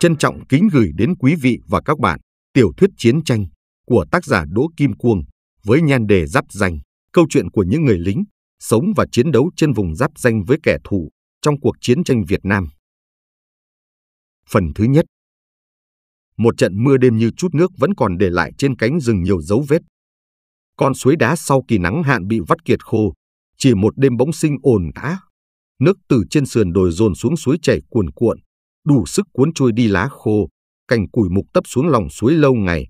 Trân trọng kính gửi đến quý vị và các bạn tiểu thuyết chiến tranh của tác giả Đỗ Kim Cuông với nhan đề giáp danh, câu chuyện của những người lính sống và chiến đấu trên vùng giáp danh với kẻ thù trong cuộc chiến tranh Việt Nam. Phần thứ nhất Một trận mưa đêm như chút nước vẫn còn để lại trên cánh rừng nhiều dấu vết. Con suối đá sau kỳ nắng hạn bị vắt kiệt khô, chỉ một đêm bỗng sinh ồn á Nước từ trên sườn đồi dồn xuống suối chảy cuồn cuộn, đủ sức cuốn trôi đi lá khô, cành củi mục tấp xuống lòng suối lâu ngày,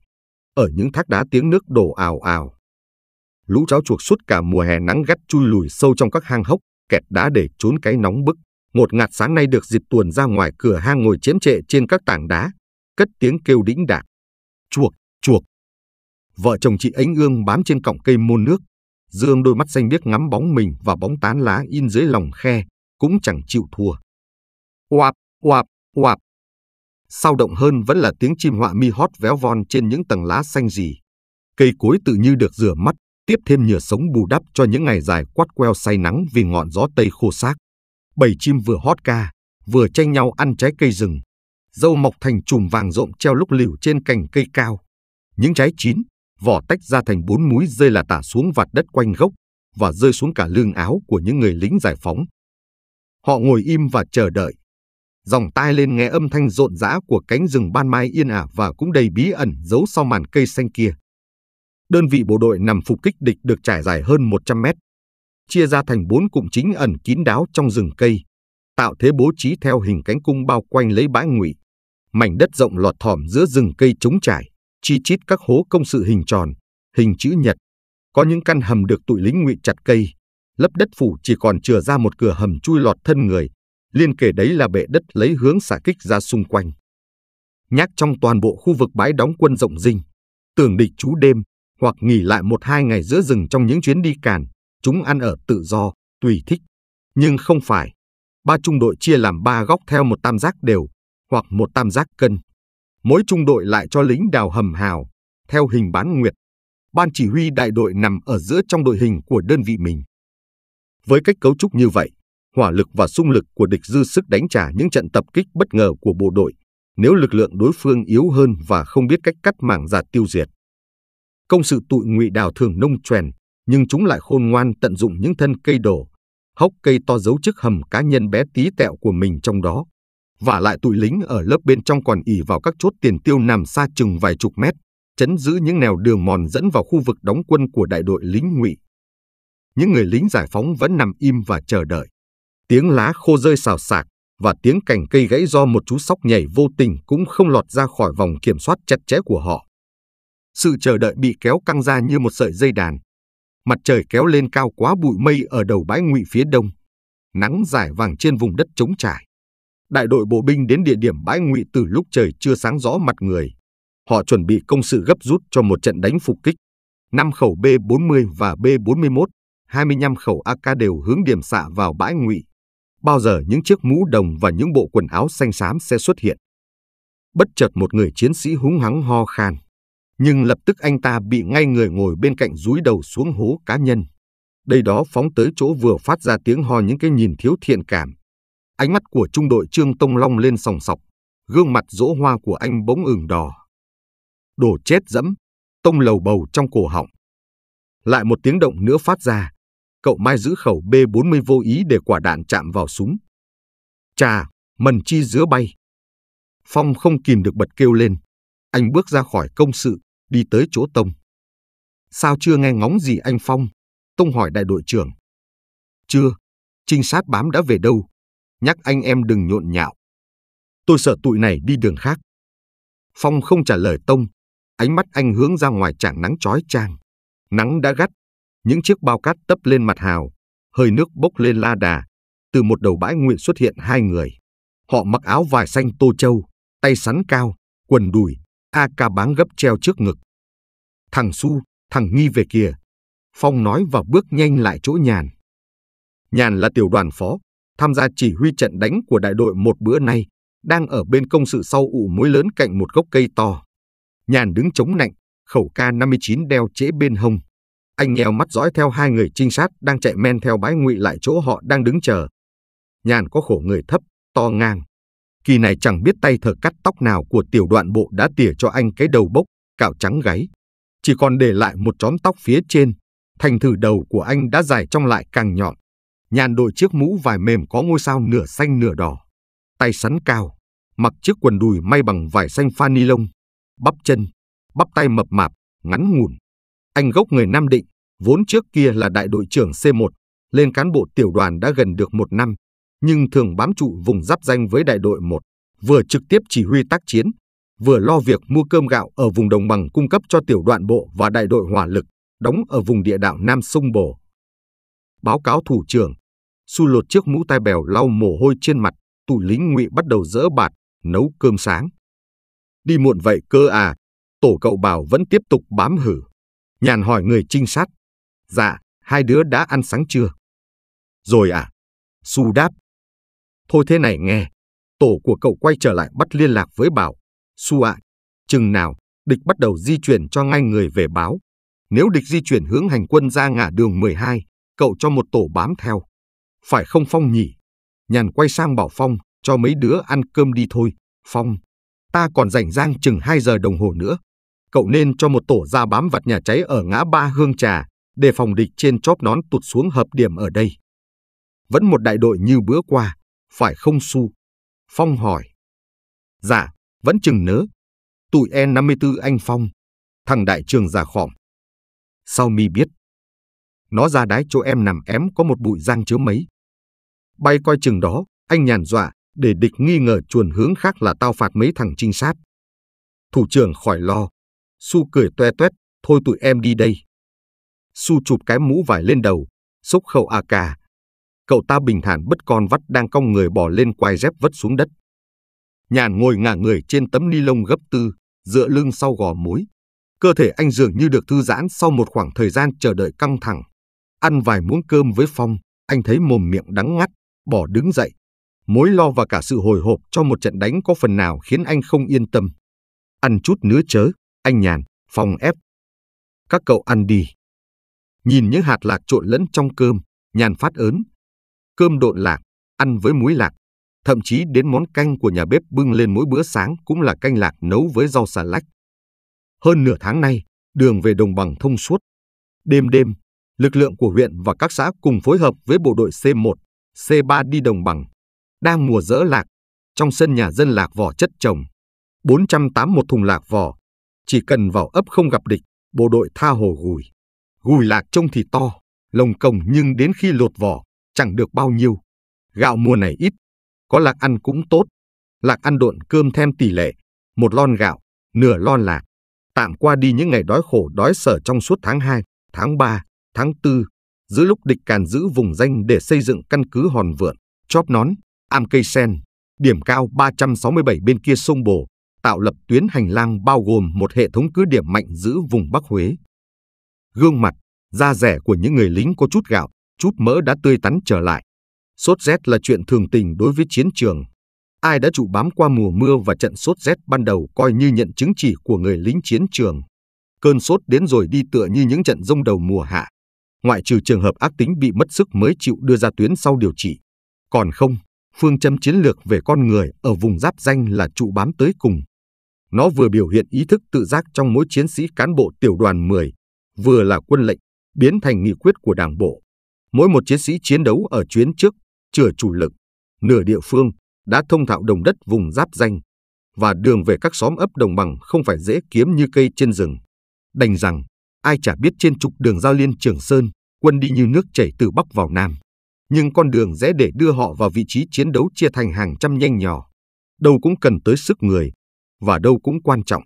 ở những thác đá tiếng nước đổ ào ào. Lũ cháo chuột suốt cả mùa hè nắng gắt chui lùi sâu trong các hang hốc, kẹt đá để trốn cái nóng bức. một ngạt sáng nay được dịp tuồn ra ngoài cửa hang ngồi chiếm trệ trên các tảng đá, cất tiếng kêu đĩnh đạc. chuột chuột. Vợ chồng chị ánh ương bám trên cọng cây môn nước, dương đôi mắt xanh biếc ngắm bóng mình và bóng tán lá in dưới lòng khe, cũng chẳng chịu thua. quạp quạp Oạp. Sao động hơn vẫn là tiếng chim họa mi hót véo von trên những tầng lá xanh gì Cây cối tự như được rửa mắt, tiếp thêm nhựa sống bù đắp cho những ngày dài quát queo say nắng vì ngọn gió tây khô xác. Bảy chim vừa hót ca, vừa tranh nhau ăn trái cây rừng. Dâu mọc thành chùm vàng rộm treo lúc liều trên cành cây cao. Những trái chín, vỏ tách ra thành bốn múi rơi là tả xuống vạt đất quanh gốc và rơi xuống cả lưng áo của những người lính giải phóng. Họ ngồi im và chờ đợi, dòng tai lên nghe âm thanh rộn rã của cánh rừng ban mai yên ả và cũng đầy bí ẩn giấu sau màn cây xanh kia. Đơn vị bộ đội nằm phục kích địch được trải dài hơn 100 mét, chia ra thành bốn cụm chính ẩn kín đáo trong rừng cây, tạo thế bố trí theo hình cánh cung bao quanh lấy bãi ngụy. Mảnh đất rộng lọt thỏm giữa rừng cây trống trải, chi chít các hố công sự hình tròn, hình chữ nhật. Có những căn hầm được tụi lính ngụy chặt cây, lấp đất phủ chỉ còn chừa ra một cửa hầm chui lọt thân người, liên kề đấy là bệ đất lấy hướng xả kích ra xung quanh. Nhác trong toàn bộ khu vực bãi đóng quân rộng dinh, tưởng địch trú đêm hoặc nghỉ lại một hai ngày giữa rừng trong những chuyến đi càn, chúng ăn ở tự do, tùy thích. Nhưng không phải, ba trung đội chia làm ba góc theo một tam giác đều hoặc một tam giác cân. Mỗi trung đội lại cho lính đào hầm hào, theo hình bán nguyệt. Ban chỉ huy đại đội nằm ở giữa trong đội hình của đơn vị mình. Với cách cấu trúc như vậy, hỏa lực và xung lực của địch dư sức đánh trả những trận tập kích bất ngờ của bộ đội nếu lực lượng đối phương yếu hơn và không biết cách cắt mảng giạt tiêu diệt. Công sự tụi ngụy đào thường nông trèn, nhưng chúng lại khôn ngoan tận dụng những thân cây đổ, hốc cây to giấu chức hầm cá nhân bé tí tẹo của mình trong đó. Và lại tụi lính ở lớp bên trong còn ỉ vào các chốt tiền tiêu nằm xa chừng vài chục mét, chấn giữ những nẻo đường mòn dẫn vào khu vực đóng quân của đại đội lính ngụy. Những người lính giải phóng vẫn nằm im và chờ đợi. Tiếng lá khô rơi xào xạc và tiếng cành cây gãy do một chú sóc nhảy vô tình cũng không lọt ra khỏi vòng kiểm soát chặt chẽ của họ. Sự chờ đợi bị kéo căng ra như một sợi dây đàn. Mặt trời kéo lên cao quá bụi mây ở đầu bãi ngụy phía đông. Nắng rải vàng trên vùng đất trống trải. Đại đội bộ binh đến địa điểm bãi ngụy từ lúc trời chưa sáng rõ mặt người. Họ chuẩn bị công sự gấp rút cho một trận đánh phục kích. Năm khẩu B-40 và B-41, 25 khẩu AK đều hướng điểm xạ vào bãi ngụy bao giờ những chiếc mũ đồng và những bộ quần áo xanh xám sẽ xuất hiện. Bất chợt một người chiến sĩ húng hắng ho khan, nhưng lập tức anh ta bị ngay người ngồi bên cạnh rúi đầu xuống hố cá nhân. Đây đó phóng tới chỗ vừa phát ra tiếng ho những cái nhìn thiếu thiện cảm. Ánh mắt của trung đội Trương Tông Long lên sòng sọc, gương mặt dỗ hoa của anh bỗng ửng đỏ. đổ chết dẫm, tông lầu bầu trong cổ họng. Lại một tiếng động nữa phát ra, cậu Mai giữ khẩu B40 vô ý để quả đạn chạm vào súng. Chà, mần chi giữa bay. Phong không kìm được bật kêu lên. Anh bước ra khỏi công sự, đi tới chỗ Tông. Sao chưa nghe ngóng gì anh Phong? Tông hỏi đại đội trưởng. Chưa, trinh sát bám đã về đâu. Nhắc anh em đừng nhộn nhạo. Tôi sợ tụi này đi đường khác. Phong không trả lời Tông. Ánh mắt anh hướng ra ngoài chảng nắng trói trang. Nắng đã gắt, những chiếc bao cát tấp lên mặt hào, hơi nước bốc lên la đà. Từ một đầu bãi nguyện xuất hiện hai người. Họ mặc áo vải xanh tô châu, tay sắn cao, quần đùi, a ca báng gấp treo trước ngực. Thằng Su, thằng Nghi về kìa. Phong nói và bước nhanh lại chỗ Nhàn. Nhàn là tiểu đoàn phó, tham gia chỉ huy trận đánh của đại đội một bữa nay, đang ở bên công sự sau ủ muối lớn cạnh một gốc cây to. Nhàn đứng chống nạnh, khẩu K59 đeo chế bên hông. Anh nheo mắt dõi theo hai người trinh sát đang chạy men theo bãi ngụy lại chỗ họ đang đứng chờ. Nhàn có khổ người thấp, to ngang. Kỳ này chẳng biết tay thợ cắt tóc nào của tiểu đoạn bộ đã tỉa cho anh cái đầu bốc, cạo trắng gáy. Chỉ còn để lại một chóm tóc phía trên, thành thử đầu của anh đã dài trong lại càng nhọn. Nhàn đội chiếc mũ vải mềm có ngôi sao nửa xanh nửa đỏ. Tay sắn cao, mặc chiếc quần đùi may bằng vải xanh pha ni lông. Bắp chân, bắp tay mập mạp, ngắn ngủn, anh gốc người Nam Định, vốn trước kia là đại đội trưởng C1, lên cán bộ tiểu đoàn đã gần được một năm, nhưng thường bám trụ vùng giáp danh với đại đội 1, vừa trực tiếp chỉ huy tác chiến, vừa lo việc mua cơm gạo ở vùng đồng bằng cung cấp cho tiểu đoàn bộ và đại đội hỏa lực, đóng ở vùng địa đạo Nam Sông Bồ. Báo cáo thủ trưởng, su lột chiếc mũ tai bèo lau mồ hôi trên mặt, tù lính ngụy bắt đầu dỡ bạt, nấu cơm sáng. Đi muộn vậy cơ à, tổ cậu bảo vẫn tiếp tục bám hử. Nhàn hỏi người trinh sát. Dạ, hai đứa đã ăn sáng chưa? Rồi à? Su đáp. Thôi thế này nghe, tổ của cậu quay trở lại bắt liên lạc với Bảo. Su ạ, à, chừng nào, địch bắt đầu di chuyển cho ngay người về báo. Nếu địch di chuyển hướng hành quân ra ngã đường 12, cậu cho một tổ bám theo. Phải không Phong nhỉ? Nhàn quay sang bảo Phong, cho mấy đứa ăn cơm đi thôi, Phong. Ta còn rảnh rang chừng 2 giờ đồng hồ nữa cậu nên cho một tổ ra bám vặt nhà cháy ở ngã ba Hương Trà, để phòng địch trên chóp nón tụt xuống hợp điểm ở đây. Vẫn một đại đội như bữa qua, phải không su? Phong hỏi. Dạ, vẫn chừng nớ. Tụi E54 anh Phong, thằng đại trường già khỏm. Sau mi biết, nó ra đái chỗ em nằm ém có một bụi giang chứa mấy. Bay coi chừng đó, anh nhàn dọa, để địch nghi ngờ chuồn hướng khác là tao phạt mấy thằng trinh sát. Thủ trưởng khỏi lo, Su cười toe toét, thôi tụi em đi đây. Su chụp cái mũ vải lên đầu, xúc khẩu à cà. Cậu ta bình thản bất con vắt đang cong người bỏ lên quai dép vất xuống đất. Nhàn ngồi ngả người trên tấm ni lông gấp tư, dựa lưng sau gò mối. Cơ thể anh dường như được thư giãn sau một khoảng thời gian chờ đợi căng thẳng. Ăn vài muỗng cơm với Phong, anh thấy mồm miệng đắng ngắt, bỏ đứng dậy. Mối lo và cả sự hồi hộp cho một trận đánh có phần nào khiến anh không yên tâm. Ăn chút nữa chớ, anh nhàn, phòng ép. Các cậu ăn đi. Nhìn những hạt lạc trộn lẫn trong cơm, nhàn phát ớn. Cơm độn lạc, ăn với muối lạc. Thậm chí đến món canh của nhà bếp bưng lên mỗi bữa sáng cũng là canh lạc nấu với rau xà lách. Hơn nửa tháng nay, đường về đồng bằng thông suốt. Đêm đêm, lực lượng của huyện và các xã cùng phối hợp với bộ đội C1, C3 đi đồng bằng. Đang mùa dỡ lạc, trong sân nhà dân lạc vỏ chất trồng. 481 thùng lạc vỏ, chỉ cần vào ấp không gặp địch, bộ đội tha hồ gùi. Gùi lạc trông thì to, lồng cồng nhưng đến khi lột vỏ, chẳng được bao nhiêu. Gạo mùa này ít, có lạc ăn cũng tốt. Lạc ăn độn cơm thêm tỷ lệ, một lon gạo, nửa lon lạc. Tạm qua đi những ngày đói khổ đói sở trong suốt tháng 2, tháng 3, tháng 4, giữa lúc địch càn giữ vùng danh để xây dựng căn cứ hòn vượn, chóp nón, am cây sen, điểm cao 367 bên kia sông Bồ, tạo lập tuyến hành lang bao gồm một hệ thống cứ điểm mạnh giữ vùng Bắc Huế. Gương mặt, da rẻ của những người lính có chút gạo, chút mỡ đã tươi tắn trở lại. Sốt rét là chuyện thường tình đối với chiến trường. Ai đã trụ bám qua mùa mưa và trận sốt rét ban đầu coi như nhận chứng chỉ của người lính chiến trường. Cơn sốt đến rồi đi tựa như những trận rông đầu mùa hạ. Ngoại trừ trường hợp ác tính bị mất sức mới chịu đưa ra tuyến sau điều trị. Còn không, phương châm chiến lược về con người ở vùng giáp danh là trụ bám tới cùng. Nó vừa biểu hiện ý thức tự giác trong mỗi chiến sĩ cán bộ tiểu đoàn 10, vừa là quân lệnh, biến thành nghị quyết của đảng bộ. Mỗi một chiến sĩ chiến đấu ở chuyến trước, chừa chủ lực, nửa địa phương, đã thông thạo đồng đất vùng giáp danh, và đường về các xóm ấp đồng bằng không phải dễ kiếm như cây trên rừng. Đành rằng, ai chả biết trên trục đường giao liên Trường Sơn, quân đi như nước chảy từ Bắc vào Nam. Nhưng con đường dễ để đưa họ vào vị trí chiến đấu chia thành hàng trăm nhanh nhỏ. Đâu cũng cần tới sức người, và đâu cũng quan trọng.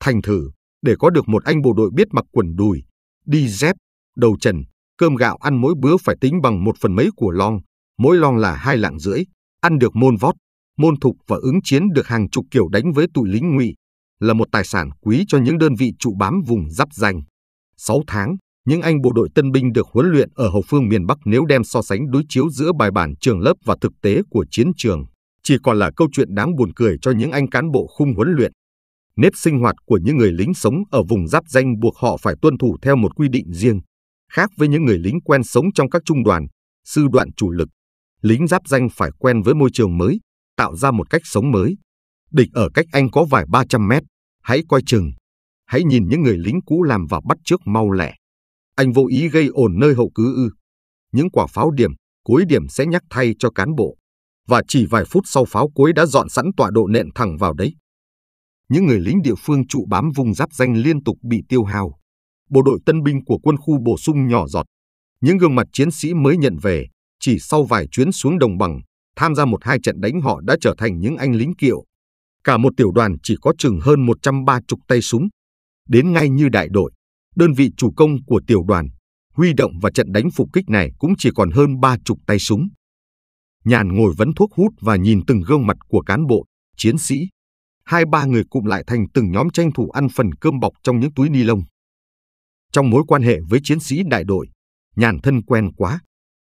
Thành thử, để có được một anh bộ đội biết mặc quần đùi, đi dép, đầu trần, cơm gạo ăn mỗi bữa phải tính bằng một phần mấy của lon, mỗi lon là hai lạng rưỡi, ăn được môn vót, môn thục và ứng chiến được hàng chục kiểu đánh với tụi lính ngụy là một tài sản quý cho những đơn vị trụ bám vùng giáp danh. 6 tháng, những anh bộ đội tân binh được huấn luyện ở hậu phương miền Bắc nếu đem so sánh đối chiếu giữa bài bản trường lớp và thực tế của chiến trường chỉ còn là câu chuyện đáng buồn cười cho những anh cán bộ khung huấn luyện. Nếp sinh hoạt của những người lính sống ở vùng giáp danh buộc họ phải tuân thủ theo một quy định riêng, khác với những người lính quen sống trong các trung đoàn, sư đoạn chủ lực. Lính giáp danh phải quen với môi trường mới, tạo ra một cách sống mới. Địch ở cách anh có vài 300 mét, hãy coi chừng. Hãy nhìn những người lính cũ làm và bắt trước mau lẹ. Anh vô ý gây ồn nơi hậu cứ ư. Những quả pháo điểm, cuối điểm sẽ nhắc thay cho cán bộ và chỉ vài phút sau pháo cuối đã dọn sẵn tọa độ nện thẳng vào đấy. Những người lính địa phương trụ bám vùng giáp danh liên tục bị tiêu hao. Bộ đội tân binh của quân khu bổ sung nhỏ giọt. Những gương mặt chiến sĩ mới nhận về, chỉ sau vài chuyến xuống đồng bằng, tham gia một hai trận đánh họ đã trở thành những anh lính kiệu. Cả một tiểu đoàn chỉ có chừng hơn 130 tay súng. Đến ngay như đại đội, đơn vị chủ công của tiểu đoàn, huy động và trận đánh phục kích này cũng chỉ còn hơn 30 tay súng. Nhàn ngồi vấn thuốc hút và nhìn từng gương mặt của cán bộ, chiến sĩ. Hai ba người cụm lại thành từng nhóm tranh thủ ăn phần cơm bọc trong những túi ni lông. Trong mối quan hệ với chiến sĩ đại đội, Nhàn thân quen quá.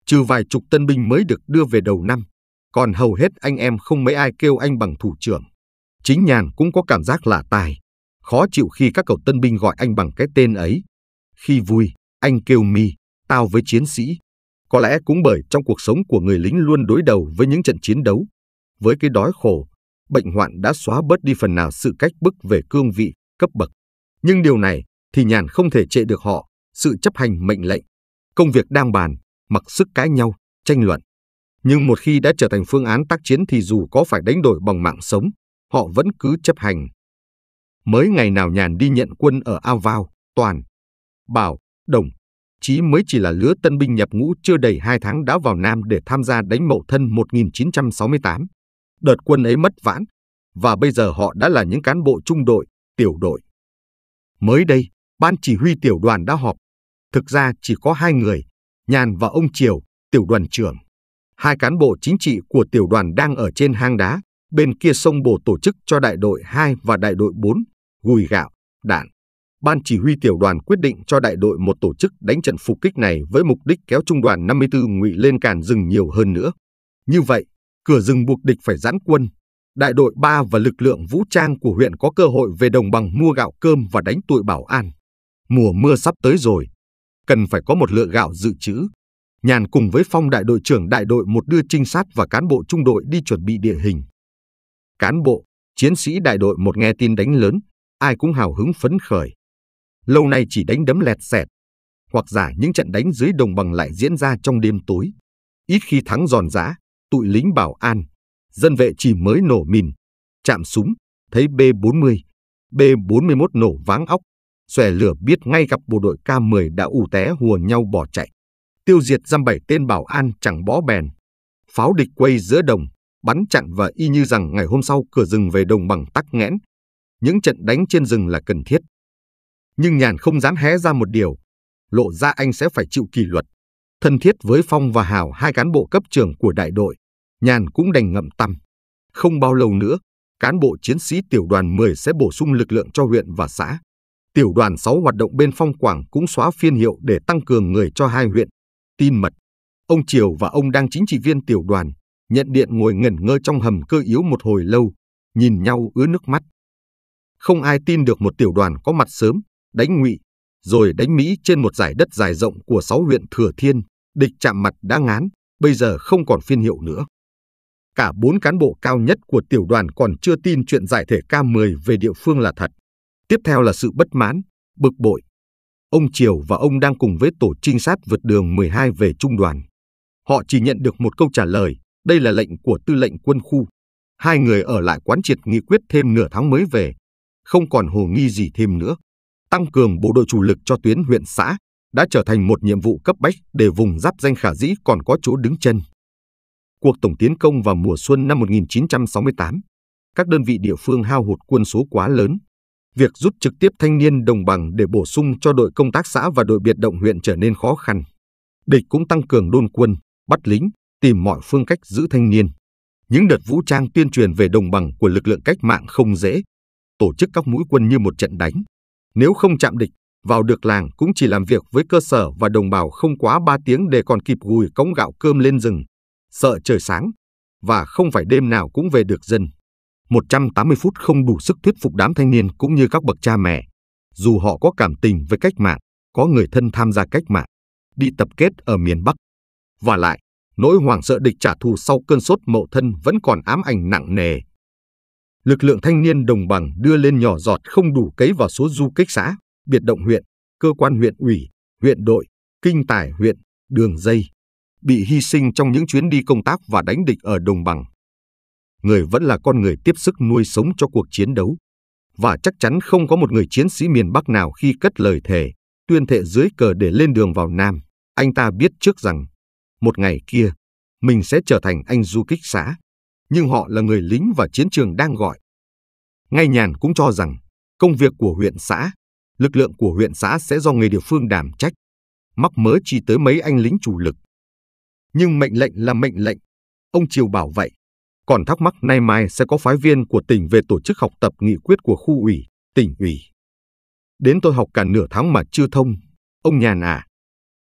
Trừ vài chục tân binh mới được đưa về đầu năm, còn hầu hết anh em không mấy ai kêu anh bằng thủ trưởng. Chính Nhàn cũng có cảm giác lạ tài, khó chịu khi các cậu tân binh gọi anh bằng cái tên ấy. Khi vui, anh kêu mi, tao với chiến sĩ, có lẽ cũng bởi trong cuộc sống của người lính luôn đối đầu với những trận chiến đấu, với cái đói khổ, bệnh hoạn đã xóa bớt đi phần nào sự cách bức về cương vị, cấp bậc. Nhưng điều này thì nhàn không thể trệ được họ, sự chấp hành mệnh lệnh, công việc đang bàn, mặc sức cãi nhau, tranh luận. Nhưng một khi đã trở thành phương án tác chiến thì dù có phải đánh đổi bằng mạng sống, họ vẫn cứ chấp hành. Mới ngày nào nhàn đi nhận quân ở Ao Vào, Toàn, Bảo, Đồng, Chí mới chỉ là lứa tân binh nhập ngũ chưa đầy 2 tháng đã vào Nam để tham gia đánh mậu thân 1968. Đợt quân ấy mất vãn, và bây giờ họ đã là những cán bộ trung đội, tiểu đội. Mới đây, ban chỉ huy tiểu đoàn đã họp. Thực ra chỉ có hai người, Nhàn và ông Triều, tiểu đoàn trưởng. Hai cán bộ chính trị của tiểu đoàn đang ở trên hang đá, bên kia sông Bồ tổ chức cho đại đội 2 và đại đội 4, gùi gạo, đạn. Ban chỉ huy tiểu đoàn quyết định cho đại đội một tổ chức đánh trận phục kích này với mục đích kéo trung đoàn 54 ngụy lên càn rừng nhiều hơn nữa. Như vậy, cửa rừng buộc địch phải giãn quân. Đại đội 3 và lực lượng vũ trang của huyện có cơ hội về đồng bằng mua gạo cơm và đánh tụi bảo an. Mùa mưa sắp tới rồi, cần phải có một lượng gạo dự trữ. Nhàn cùng với Phong đại đội trưởng đại đội một đưa trinh sát và cán bộ trung đội đi chuẩn bị địa hình. Cán bộ, chiến sĩ đại đội một nghe tin đánh lớn, ai cũng hào hứng phấn khởi lâu nay chỉ đánh đấm lẹt xẹt, hoặc giả những trận đánh dưới đồng bằng lại diễn ra trong đêm tối. Ít khi thắng giòn giã, tụi lính bảo an, dân vệ chỉ mới nổ mìn, chạm súng, thấy B-40, B-41 nổ váng óc, xòe lửa biết ngay gặp bộ đội K-10 đã ù té hùa nhau bỏ chạy. Tiêu diệt dăm bảy tên bảo an chẳng bó bèn. Pháo địch quay giữa đồng, bắn chặn và y như rằng ngày hôm sau cửa rừng về đồng bằng tắc nghẽn. Những trận đánh trên rừng là cần thiết. Nhưng nhàn không dám hé ra một điều, lộ ra anh sẽ phải chịu kỷ luật. Thân thiết với Phong và hào hai cán bộ cấp trưởng của đại đội, nhàn cũng đành ngậm tăm. Không bao lâu nữa, cán bộ chiến sĩ tiểu đoàn 10 sẽ bổ sung lực lượng cho huyện và xã. Tiểu đoàn 6 hoạt động bên Phong Quảng cũng xóa phiên hiệu để tăng cường người cho hai huyện. Tin mật, ông Triều và ông đang chính trị viên tiểu đoàn, nhận điện ngồi ngẩn ngơ trong hầm cơ yếu một hồi lâu, nhìn nhau ứa nước mắt. Không ai tin được một tiểu đoàn có mặt sớm, đánh Ngụy, rồi đánh Mỹ trên một giải đất dài rộng của sáu huyện Thừa Thiên, địch chạm mặt đã ngán, bây giờ không còn phiên hiệu nữa. Cả bốn cán bộ cao nhất của tiểu đoàn còn chưa tin chuyện giải thể K10 về địa phương là thật. Tiếp theo là sự bất mãn, bực bội. Ông Triều và ông đang cùng với tổ trinh sát vượt đường 12 về trung đoàn. Họ chỉ nhận được một câu trả lời, đây là lệnh của tư lệnh quân khu. Hai người ở lại quán triệt nghị quyết thêm nửa tháng mới về, không còn hồ nghi gì thêm nữa tăng cường bộ đội chủ lực cho tuyến huyện xã đã trở thành một nhiệm vụ cấp bách để vùng giáp danh khả dĩ còn có chỗ đứng chân. Cuộc tổng tiến công vào mùa xuân năm 1968, các đơn vị địa phương hao hụt quân số quá lớn. Việc rút trực tiếp thanh niên đồng bằng để bổ sung cho đội công tác xã và đội biệt động huyện trở nên khó khăn. Địch cũng tăng cường đôn quân, bắt lính, tìm mọi phương cách giữ thanh niên. Những đợt vũ trang tuyên truyền về đồng bằng của lực lượng cách mạng không dễ. Tổ chức các mũi quân như một trận đánh, nếu không chạm địch, vào được làng cũng chỉ làm việc với cơ sở và đồng bào không quá 3 tiếng để còn kịp gùi cống gạo cơm lên rừng, sợ trời sáng, và không phải đêm nào cũng về được dân. 180 phút không đủ sức thuyết phục đám thanh niên cũng như các bậc cha mẹ. Dù họ có cảm tình với cách mạng, có người thân tham gia cách mạng, đi tập kết ở miền Bắc. Và lại, nỗi hoảng sợ địch trả thù sau cơn sốt mậu thân vẫn còn ám ảnh nặng nề lực lượng thanh niên đồng bằng đưa lên nhỏ giọt không đủ cấy vào số du kích xã, biệt động huyện, cơ quan huyện ủy, huyện đội, kinh tài huyện, đường dây, bị hy sinh trong những chuyến đi công tác và đánh địch ở đồng bằng. Người vẫn là con người tiếp sức nuôi sống cho cuộc chiến đấu. Và chắc chắn không có một người chiến sĩ miền Bắc nào khi cất lời thề, tuyên thệ dưới cờ để lên đường vào Nam, anh ta biết trước rằng, một ngày kia, mình sẽ trở thành anh du kích xã nhưng họ là người lính và chiến trường đang gọi. Ngay Nhàn cũng cho rằng công việc của huyện xã, lực lượng của huyện xã sẽ do người địa phương đảm trách, mắc mớ chỉ tới mấy anh lính chủ lực. Nhưng mệnh lệnh là mệnh lệnh, ông Triều bảo vậy. Còn thắc mắc nay mai sẽ có phái viên của tỉnh về tổ chức học tập nghị quyết của khu ủy, tỉnh ủy. Đến tôi học cả nửa tháng mà chưa thông, ông Nhàn à.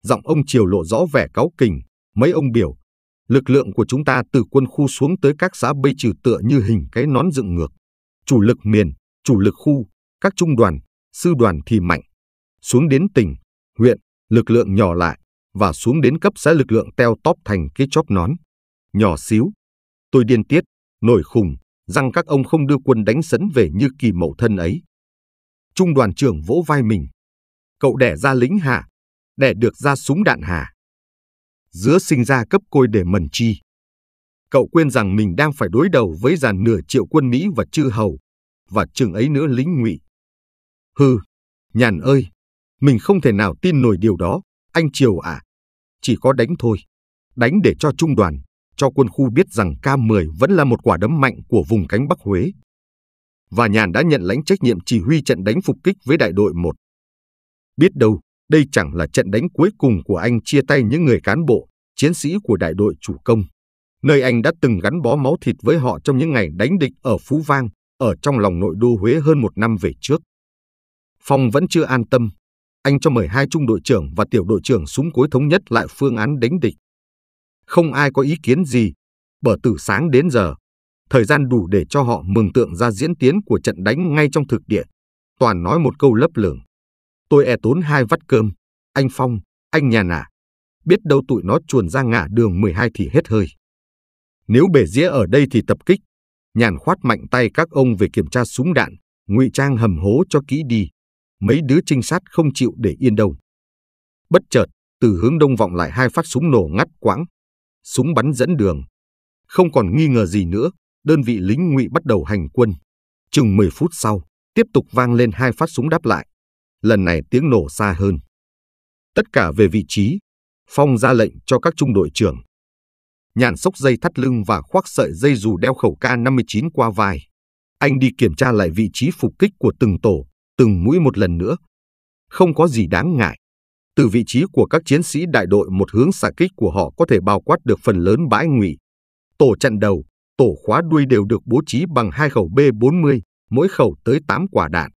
Giọng ông Triều lộ rõ vẻ cáu kình, mấy ông biểu Lực lượng của chúng ta từ quân khu xuống tới các xã bây trừ tựa như hình cái nón dựng ngược. Chủ lực miền, chủ lực khu, các trung đoàn, sư đoàn thì mạnh. Xuống đến tỉnh, huyện, lực lượng nhỏ lại và xuống đến cấp xã lực lượng teo tóp thành cái chóp nón. Nhỏ xíu. Tôi điên tiết, nổi khùng, rằng các ông không đưa quân đánh sấn về như kỳ mậu thân ấy. Trung đoàn trưởng vỗ vai mình. Cậu đẻ ra lính hả? Đẻ được ra súng đạn hả? giữa sinh ra cấp côi để mần chi. Cậu quên rằng mình đang phải đối đầu với dàn nửa triệu quân Mỹ và chư hầu, và chừng ấy nữa lính ngụy. Hừ, nhàn ơi, mình không thể nào tin nổi điều đó, anh Triều à. Chỉ có đánh thôi, đánh để cho trung đoàn, cho quân khu biết rằng K-10 vẫn là một quả đấm mạnh của vùng cánh Bắc Huế. Và Nhàn đã nhận lãnh trách nhiệm chỉ huy trận đánh phục kích với đại đội 1. Biết đâu, đây chẳng là trận đánh cuối cùng của anh chia tay những người cán bộ, chiến sĩ của đại đội chủ công, nơi anh đã từng gắn bó máu thịt với họ trong những ngày đánh địch ở Phú Vang, ở trong lòng nội đô Huế hơn một năm về trước. Phong vẫn chưa an tâm. Anh cho mời hai trung đội trưởng và tiểu đội trưởng súng cuối thống nhất lại phương án đánh địch. Không ai có ý kiến gì, bởi từ sáng đến giờ, thời gian đủ để cho họ mường tượng ra diễn tiến của trận đánh ngay trong thực địa. Toàn nói một câu lấp lửng. Tôi e tốn hai vắt cơm, anh Phong, anh nhà nả Biết đâu tụi nó chuồn ra ngã đường 12 thì hết hơi. Nếu bể dĩa ở đây thì tập kích. Nhàn khoát mạnh tay các ông về kiểm tra súng đạn, ngụy trang hầm hố cho kỹ đi. Mấy đứa trinh sát không chịu để yên đâu. Bất chợt, từ hướng đông vọng lại hai phát súng nổ ngắt quãng. Súng bắn dẫn đường. Không còn nghi ngờ gì nữa, đơn vị lính ngụy bắt đầu hành quân. Chừng 10 phút sau, tiếp tục vang lên hai phát súng đáp lại lần này tiếng nổ xa hơn. Tất cả về vị trí, Phong ra lệnh cho các trung đội trưởng. Nhàn xốc dây thắt lưng và khoác sợi dây dù đeo khẩu K59 qua vai. Anh đi kiểm tra lại vị trí phục kích của từng tổ, từng mũi một lần nữa. Không có gì đáng ngại. Từ vị trí của các chiến sĩ đại đội một hướng xạ kích của họ có thể bao quát được phần lớn bãi ngụy. Tổ chặn đầu, tổ khóa đuôi đều được bố trí bằng hai khẩu B40, mỗi khẩu tới 8 quả đạn.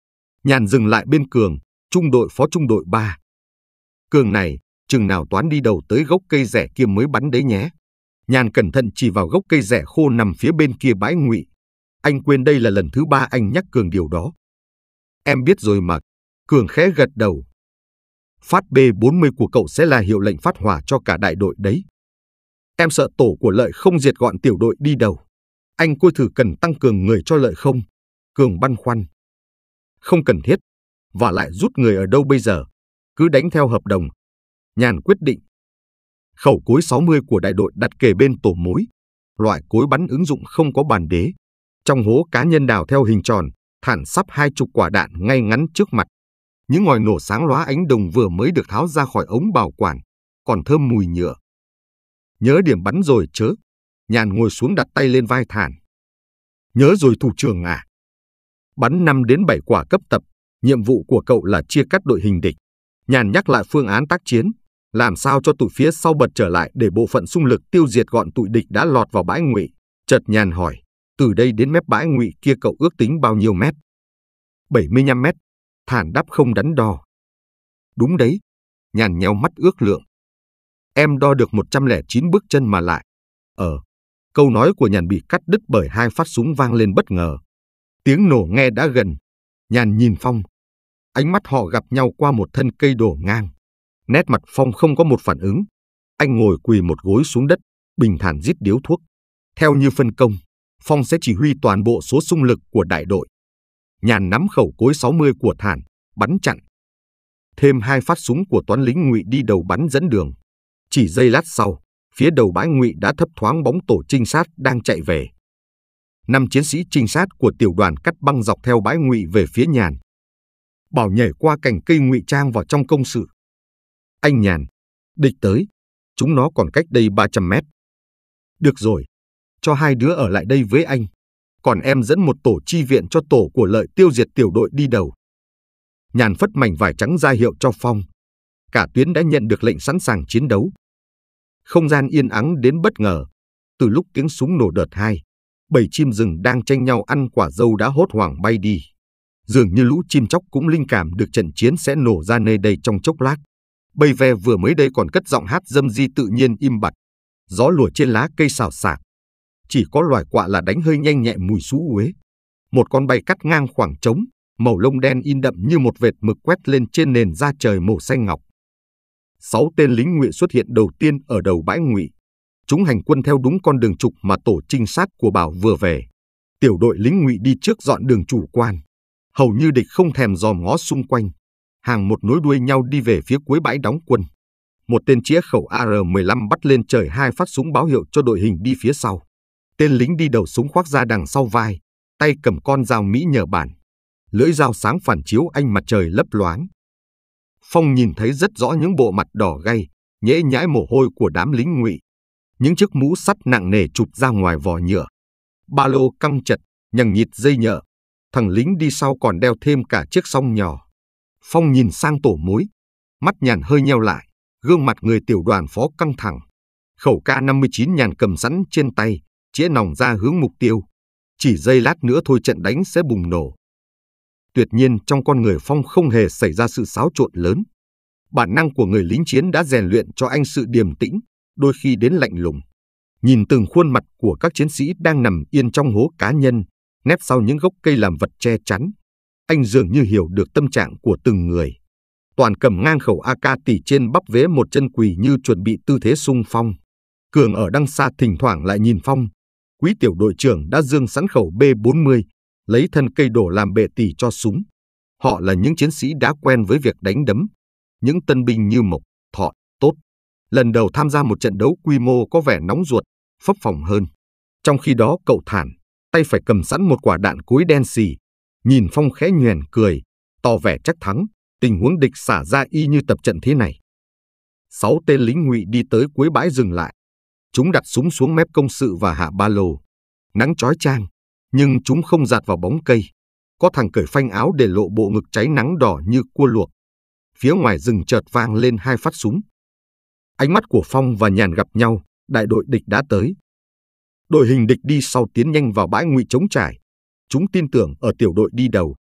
Nhàn dừng lại bên cường, trung đội phó trung đội 3. Cường này, chừng nào toán đi đầu tới gốc cây rẻ kia mới bắn đấy nhé. Nhàn cẩn thận chỉ vào gốc cây rẻ khô nằm phía bên kia bãi ngụy. Anh quên đây là lần thứ ba anh nhắc Cường điều đó. Em biết rồi mà. Cường khẽ gật đầu. Phát B40 của cậu sẽ là hiệu lệnh phát hỏa cho cả đại đội đấy. Em sợ tổ của lợi không diệt gọn tiểu đội đi đầu. Anh coi thử cần tăng cường người cho lợi không? Cường băn khoăn. Không cần thiết, và lại rút người ở đâu bây giờ? Cứ đánh theo hợp đồng. Nhàn quyết định. Khẩu cối 60 của đại đội đặt kề bên tổ mối. Loại cối bắn ứng dụng không có bàn đế. Trong hố cá nhân đào theo hình tròn, thản sắp hai chục quả đạn ngay ngắn trước mặt. Những ngòi nổ sáng lóa ánh đồng vừa mới được tháo ra khỏi ống bảo quản, còn thơm mùi nhựa. Nhớ điểm bắn rồi chớ. Nhàn ngồi xuống đặt tay lên vai thản. Nhớ rồi thủ trưởng à. Bắn 5 đến 7 quả cấp tập nhiệm vụ của cậu là chia cắt đội hình địch. Nhàn nhắc lại phương án tác chiến, làm sao cho tụi phía sau bật trở lại để bộ phận xung lực tiêu diệt gọn tụi địch đã lọt vào bãi ngụy. Chợt Nhàn hỏi, từ đây đến mép bãi ngụy kia cậu ước tính bao nhiêu mét? 75 mét. Thản đáp không đắn đo. Đúng đấy. Nhàn nhéo mắt ước lượng. Em đo được 109 bước chân mà lại. Ờ. Câu nói của Nhàn bị cắt đứt bởi hai phát súng vang lên bất ngờ. Tiếng nổ nghe đã gần. Nhàn nhìn Phong, Ánh mắt họ gặp nhau qua một thân cây đổ ngang. Nét mặt Phong không có một phản ứng. Anh ngồi quỳ một gối xuống đất, bình thản giết điếu thuốc. Theo như phân công, Phong sẽ chỉ huy toàn bộ số xung lực của đại đội. Nhàn nắm khẩu cối 60 của thản, bắn chặn. Thêm hai phát súng của toán lính ngụy đi đầu bắn dẫn đường. Chỉ giây lát sau, phía đầu bãi ngụy đã thấp thoáng bóng tổ trinh sát đang chạy về. Năm chiến sĩ trinh sát của tiểu đoàn cắt băng dọc theo bãi ngụy về phía nhàn, Bảo nhảy qua cành cây ngụy trang vào trong công sự. Anh nhàn, địch tới, chúng nó còn cách đây 300 mét. Được rồi, cho hai đứa ở lại đây với anh, còn em dẫn một tổ chi viện cho tổ của lợi tiêu diệt tiểu đội đi đầu. Nhàn phất mảnh vải trắng ra hiệu cho Phong. Cả tuyến đã nhận được lệnh sẵn sàng chiến đấu. Không gian yên ắng đến bất ngờ. Từ lúc tiếng súng nổ đợt hai, bảy chim rừng đang tranh nhau ăn quả dâu đã hốt hoảng bay đi dường như lũ chim chóc cũng linh cảm được trận chiến sẽ nổ ra nơi đây trong chốc lát. Bầy ve vừa mới đây còn cất giọng hát dâm di tự nhiên im bặt, gió lùa trên lá cây xào xạc. Chỉ có loài quạ là đánh hơi nhanh nhẹ mùi xú uế. Một con bay cắt ngang khoảng trống, màu lông đen in đậm như một vệt mực quét lên trên nền da trời màu xanh ngọc. Sáu tên lính ngụy xuất hiện đầu tiên ở đầu bãi ngụy. Chúng hành quân theo đúng con đường trục mà tổ trinh sát của Bảo vừa về. Tiểu đội lính ngụy đi trước dọn đường chủ quan. Hầu như địch không thèm dò ngó xung quanh. Hàng một nối đuôi nhau đi về phía cuối bãi đóng quân. Một tên chĩa khẩu AR-15 bắt lên trời hai phát súng báo hiệu cho đội hình đi phía sau. Tên lính đi đầu súng khoác ra đằng sau vai, tay cầm con dao Mỹ nhờ bản. Lưỡi dao sáng phản chiếu ánh mặt trời lấp loáng. Phong nhìn thấy rất rõ những bộ mặt đỏ gay, nhễ nhãi mồ hôi của đám lính ngụy. Những chiếc mũ sắt nặng nề chụp ra ngoài vỏ nhựa. Ba lô căng chật, nhằng nhịt dây nhợ, thằng lính đi sau còn đeo thêm cả chiếc song nhỏ. Phong nhìn sang tổ mối, mắt nhàn hơi nheo lại, gương mặt người tiểu đoàn phó căng thẳng. Khẩu K-59 nhàn cầm sẵn trên tay, chĩa nòng ra hướng mục tiêu. Chỉ giây lát nữa thôi trận đánh sẽ bùng nổ. Tuyệt nhiên trong con người Phong không hề xảy ra sự xáo trộn lớn. Bản năng của người lính chiến đã rèn luyện cho anh sự điềm tĩnh, đôi khi đến lạnh lùng. Nhìn từng khuôn mặt của các chiến sĩ đang nằm yên trong hố cá nhân, nép sau những gốc cây làm vật che chắn. Anh dường như hiểu được tâm trạng của từng người. Toàn cầm ngang khẩu AK tỉ trên bắp vế một chân quỳ như chuẩn bị tư thế sung phong. Cường ở đằng xa thỉnh thoảng lại nhìn Phong. Quý tiểu đội trưởng đã dương sẵn khẩu B40, lấy thân cây đổ làm bệ tỉ cho súng. Họ là những chiến sĩ đã quen với việc đánh đấm. Những tân binh như Mộc, Thọ, Tốt. Lần đầu tham gia một trận đấu quy mô có vẻ nóng ruột, phấp phòng hơn. Trong khi đó cậu Thản, tay phải cầm sẵn một quả đạn cuối đen xì. Nhìn Phong khẽ nhoèn cười, tỏ vẻ chắc thắng, tình huống địch xả ra y như tập trận thế này. Sáu tên lính ngụy đi tới cuối bãi dừng lại. Chúng đặt súng xuống mép công sự và hạ ba lô. Nắng chói chang, nhưng chúng không giạt vào bóng cây. Có thằng cởi phanh áo để lộ bộ ngực cháy nắng đỏ như cua luộc. Phía ngoài rừng chợt vang lên hai phát súng. Ánh mắt của Phong và Nhàn gặp nhau, đại đội địch đã tới. Đội hình địch đi sau tiến nhanh vào bãi ngụy chống trải. Chúng tin tưởng ở tiểu đội đi đầu.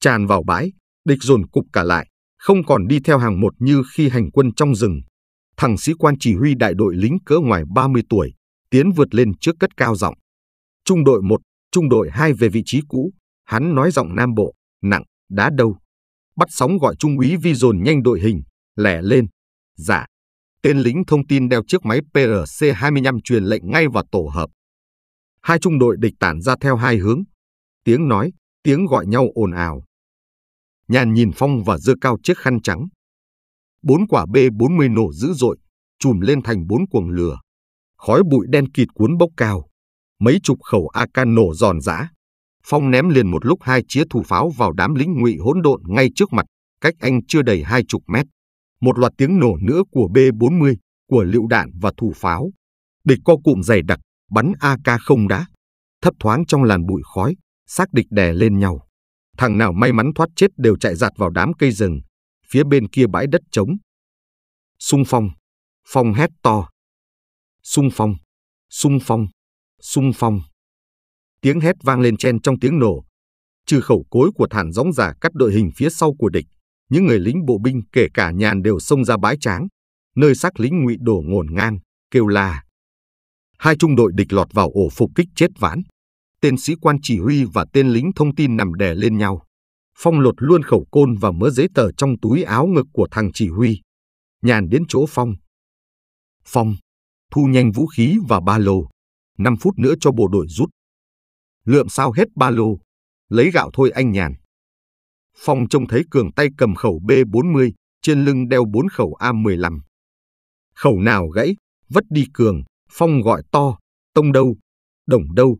Tràn vào bãi, địch dồn cục cả lại, không còn đi theo hàng một như khi hành quân trong rừng. Thằng sĩ quan chỉ huy đại đội lính cỡ ngoài 30 tuổi, tiến vượt lên trước cất cao giọng. Trung đội 1, trung đội 2 về vị trí cũ, hắn nói giọng nam bộ, nặng, đá đâu. Bắt sóng gọi trung úy vi dồn nhanh đội hình, lẻ lên. Dạ. Tên lính thông tin đeo chiếc máy PRC-25 truyền lệnh ngay vào tổ hợp. Hai trung đội địch tản ra theo hai hướng. Tiếng nói, tiếng gọi nhau ồn ào. Nhàn nhìn Phong và dơ cao chiếc khăn trắng. Bốn quả B-40 nổ dữ dội, chùm lên thành bốn cuồng lửa. Khói bụi đen kịt cuốn bốc cao. Mấy chục khẩu AK nổ giòn giã. Phong ném liền một lúc hai chiếc thủ pháo vào đám lính ngụy hỗn độn ngay trước mặt, cách anh chưa đầy hai chục mét. Một loạt tiếng nổ nữa của B-40, của lựu đạn và thủ pháo. Địch co cụm dày đặc, bắn AK không đã. Thấp thoáng trong làn bụi khói, xác địch đè lên nhau. Thằng nào may mắn thoát chết đều chạy giạt vào đám cây rừng, phía bên kia bãi đất trống. Xung phong, phong hét to. Xung phong, xung phong, xung phong. Tiếng hét vang lên chen trong tiếng nổ. Trừ khẩu cối của thản gióng giả cắt đội hình phía sau của địch, những người lính bộ binh kể cả nhàn đều xông ra bãi tráng, nơi xác lính ngụy đổ ngổn ngang, kêu là hai trung đội địch lọt vào ổ phục kích chết vãn. Tên sĩ quan chỉ huy và tên lính thông tin nằm đè lên nhau. Phong lột luôn khẩu côn và mớ giấy tờ trong túi áo ngực của thằng chỉ huy. Nhàn đến chỗ Phong. Phong, thu nhanh vũ khí và ba lô. Năm phút nữa cho bộ đội rút. Lượm sao hết ba lô. Lấy gạo thôi anh Nhàn. Phong trông thấy Cường tay cầm khẩu B40, trên lưng đeo bốn khẩu A15. Khẩu nào gãy, vất đi Cường, phong gọi to, tông đâu, đồng đâu,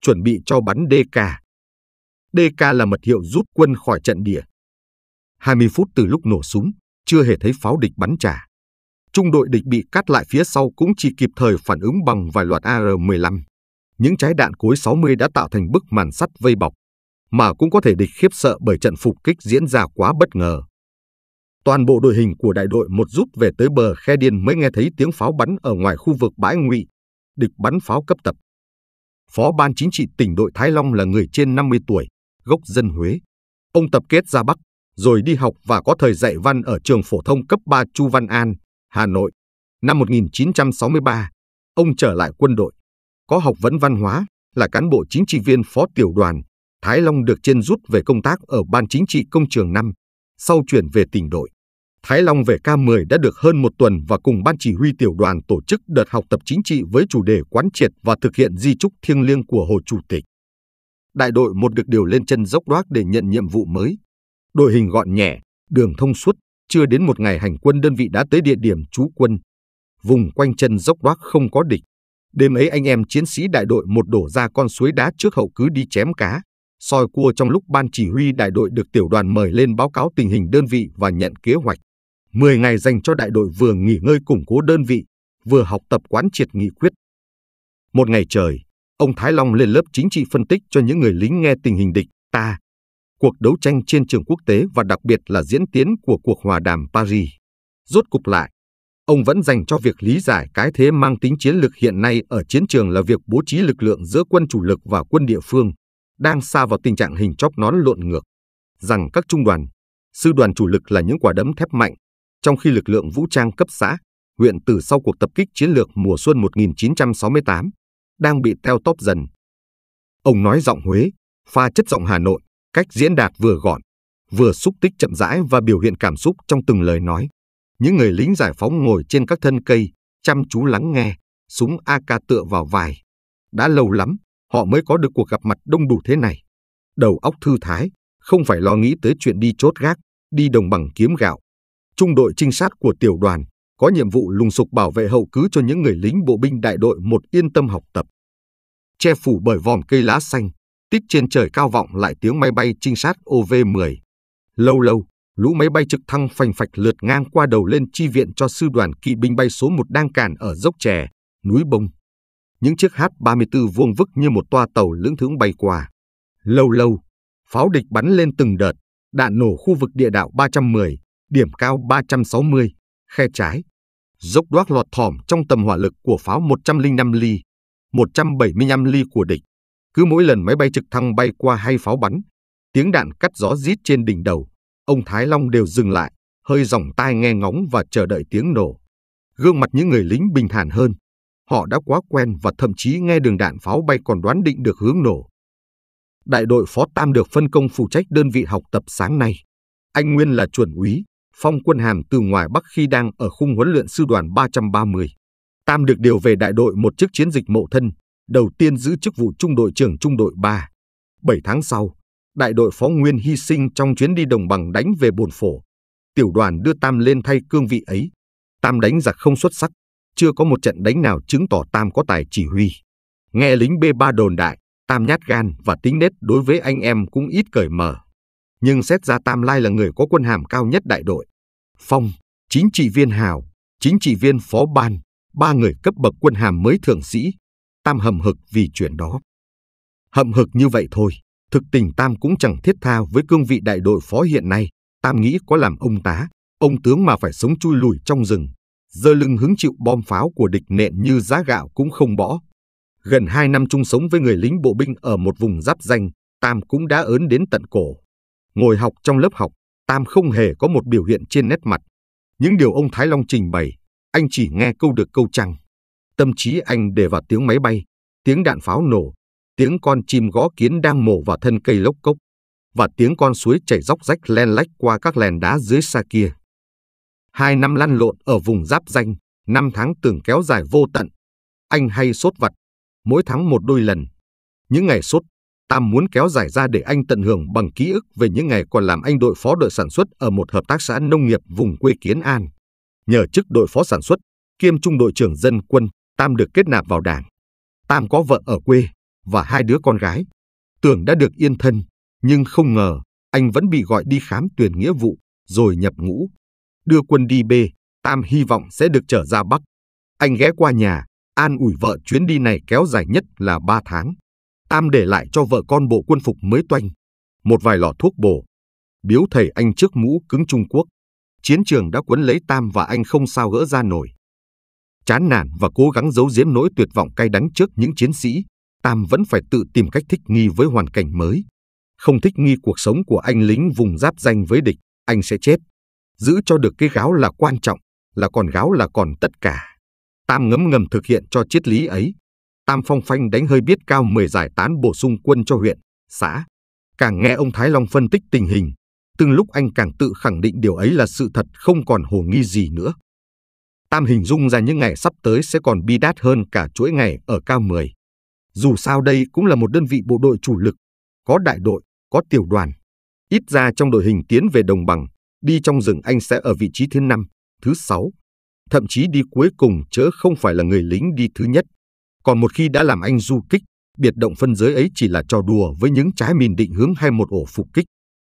chuẩn bị cho bắn DK. DK là mật hiệu rút quân khỏi trận địa. 20 phút từ lúc nổ súng, chưa hề thấy pháo địch bắn trả. Trung đội địch bị cắt lại phía sau cũng chỉ kịp thời phản ứng bằng vài loạt AR-15. Những trái đạn cối 60 đã tạo thành bức màn sắt vây bọc, mà cũng có thể địch khiếp sợ bởi trận phục kích diễn ra quá bất ngờ toàn bộ đội hình của đại đội một rút về tới bờ khe điên mới nghe thấy tiếng pháo bắn ở ngoài khu vực bãi ngụy, địch bắn pháo cấp tập. Phó ban chính trị tỉnh đội Thái Long là người trên 50 tuổi, gốc dân Huế. Ông tập kết ra Bắc, rồi đi học và có thời dạy văn ở trường phổ thông cấp 3 Chu Văn An, Hà Nội. Năm 1963, ông trở lại quân đội, có học vấn văn hóa, là cán bộ chính trị viên phó tiểu đoàn. Thái Long được trên rút về công tác ở Ban Chính trị Công trường 5, sau chuyển về tỉnh đội. Thái Long về K10 đã được hơn một tuần và cùng ban chỉ huy tiểu đoàn tổ chức đợt học tập chính trị với chủ đề quán triệt và thực hiện di trúc thiêng liêng của Hồ Chủ tịch. Đại đội một được điều lên chân dốc đoác để nhận nhiệm vụ mới. Đội hình gọn nhẹ, đường thông suốt, chưa đến một ngày hành quân đơn vị đã tới địa điểm trú quân. Vùng quanh chân dốc đoác không có địch. Đêm ấy anh em chiến sĩ đại đội một đổ ra con suối đá trước hậu cứ đi chém cá, soi cua trong lúc ban chỉ huy đại đội được tiểu đoàn mời lên báo cáo tình hình đơn vị và nhận kế hoạch. 10 ngày dành cho đại đội vừa nghỉ ngơi củng cố đơn vị, vừa học tập quán triệt nghị quyết. Một ngày trời, ông Thái Long lên lớp chính trị phân tích cho những người lính nghe tình hình địch ta, cuộc đấu tranh trên trường quốc tế và đặc biệt là diễn tiến của cuộc hòa đàm Paris. Rốt cục lại, ông vẫn dành cho việc lý giải cái thế mang tính chiến lược hiện nay ở chiến trường là việc bố trí lực lượng giữa quân chủ lực và quân địa phương, đang xa vào tình trạng hình chóp nón lộn ngược, rằng các trung đoàn, sư đoàn chủ lực là những quả đấm thép mạnh, trong khi lực lượng vũ trang cấp xã, huyện từ sau cuộc tập kích chiến lược mùa xuân 1968 đang bị teo tóp dần. Ông nói giọng Huế, pha chất giọng Hà Nội, cách diễn đạt vừa gọn, vừa xúc tích chậm rãi và biểu hiện cảm xúc trong từng lời nói. Những người lính giải phóng ngồi trên các thân cây, chăm chú lắng nghe, súng AK tựa vào vài. Đã lâu lắm, họ mới có được cuộc gặp mặt đông đủ thế này. Đầu óc thư thái, không phải lo nghĩ tới chuyện đi chốt gác, đi đồng bằng kiếm gạo, trung đội trinh sát của tiểu đoàn có nhiệm vụ lùng sục bảo vệ hậu cứ cho những người lính bộ binh đại đội một yên tâm học tập. Che phủ bởi vòm cây lá xanh, tít trên trời cao vọng lại tiếng máy bay trinh sát OV-10. Lâu lâu, lũ máy bay trực thăng phành phạch lượt ngang qua đầu lên chi viện cho sư đoàn kỵ binh bay số 1 đang cản ở dốc chè, núi Bông. Những chiếc H-34 vuông vức như một toa tàu lưỡng thướng bay qua. Lâu lâu, pháo địch bắn lên từng đợt, đạn nổ khu vực địa đạo 310, điểm cao 360, khe trái. Dốc đoác lọt thỏm trong tầm hỏa lực của pháo 105 ly, 175 ly của địch. Cứ mỗi lần máy bay trực thăng bay qua hay pháo bắn, tiếng đạn cắt gió rít trên đỉnh đầu, ông Thái Long đều dừng lại, hơi dòng tai nghe ngóng và chờ đợi tiếng nổ. Gương mặt những người lính bình thản hơn, họ đã quá quen và thậm chí nghe đường đạn pháo bay còn đoán định được hướng nổ. Đại đội phó Tam được phân công phụ trách đơn vị học tập sáng nay. Anh Nguyên là chuẩn úy, phong quân hàm từ ngoài Bắc khi đang ở khung huấn luyện sư đoàn 330. Tam được điều về đại đội một chức chiến dịch mộ thân, đầu tiên giữ chức vụ trung đội trưởng trung đội 3. Bảy tháng sau, đại đội phó nguyên hy sinh trong chuyến đi đồng bằng đánh về bồn phổ. Tiểu đoàn đưa Tam lên thay cương vị ấy. Tam đánh giặc không xuất sắc, chưa có một trận đánh nào chứng tỏ Tam có tài chỉ huy. Nghe lính B3 đồn đại, Tam nhát gan và tính nết đối với anh em cũng ít cởi mở nhưng xét ra Tam Lai là người có quân hàm cao nhất đại đội. Phong, chính trị viên Hào, chính trị viên phó ban, ba người cấp bậc quân hàm mới thượng sĩ. Tam hầm hực vì chuyện đó. Hậm hực như vậy thôi, thực tình Tam cũng chẳng thiết tha với cương vị đại đội phó hiện nay. Tam nghĩ có làm ông tá, ông tướng mà phải sống chui lùi trong rừng, dơ lưng hứng chịu bom pháo của địch nện như giá gạo cũng không bỏ. Gần hai năm chung sống với người lính bộ binh ở một vùng giáp danh, Tam cũng đã ớn đến tận cổ. Ngồi học trong lớp học, Tam không hề có một biểu hiện trên nét mặt. Những điều ông Thái Long trình bày, anh chỉ nghe câu được câu chăng. Tâm trí anh để vào tiếng máy bay, tiếng đạn pháo nổ, tiếng con chim gõ kiến đang mổ vào thân cây lốc cốc và tiếng con suối chảy dốc rách len lách qua các lèn đá dưới xa kia. Hai năm lăn lộn ở vùng giáp danh, năm tháng tưởng kéo dài vô tận. Anh hay sốt vặt, mỗi tháng một đôi lần. Những ngày sốt Tam muốn kéo dài ra để anh tận hưởng bằng ký ức về những ngày còn làm anh đội phó đội sản xuất ở một hợp tác xã nông nghiệp vùng quê Kiến An. Nhờ chức đội phó sản xuất, kiêm trung đội trưởng dân quân, Tam được kết nạp vào đảng. Tam có vợ ở quê và hai đứa con gái. Tưởng đã được yên thân, nhưng không ngờ anh vẫn bị gọi đi khám tuyển nghĩa vụ rồi nhập ngũ. Đưa quân đi B, Tam hy vọng sẽ được trở ra Bắc. Anh ghé qua nhà, an ủi vợ chuyến đi này kéo dài nhất là 3 tháng. Tam để lại cho vợ con bộ quân phục mới toanh, một vài lọ thuốc bổ, biếu thầy anh trước mũ cứng Trung Quốc. Chiến trường đã quấn lấy Tam và anh không sao gỡ ra nổi. Chán nản và cố gắng giấu giếm nỗi tuyệt vọng cay đắng trước những chiến sĩ, Tam vẫn phải tự tìm cách thích nghi với hoàn cảnh mới. Không thích nghi cuộc sống của anh lính vùng giáp danh với địch, anh sẽ chết. Giữ cho được cái gáo là quan trọng, là còn gáo là còn tất cả. Tam ngấm ngầm thực hiện cho triết lý ấy, Tam Phong Phanh đánh hơi biết cao 10 giải tán bổ sung quân cho huyện, xã. Càng nghe ông Thái Long phân tích tình hình, từng lúc anh càng tự khẳng định điều ấy là sự thật không còn hồ nghi gì nữa. Tam hình dung ra những ngày sắp tới sẽ còn bi đát hơn cả chuỗi ngày ở cao 10. Dù sao đây cũng là một đơn vị bộ đội chủ lực, có đại đội, có tiểu đoàn. Ít ra trong đội hình tiến về đồng bằng, đi trong rừng anh sẽ ở vị trí thứ năm, thứ sáu, thậm chí đi cuối cùng chớ không phải là người lính đi thứ nhất. Còn một khi đã làm anh du kích, biệt động phân giới ấy chỉ là trò đùa với những trái mìn định hướng hay một ổ phục kích.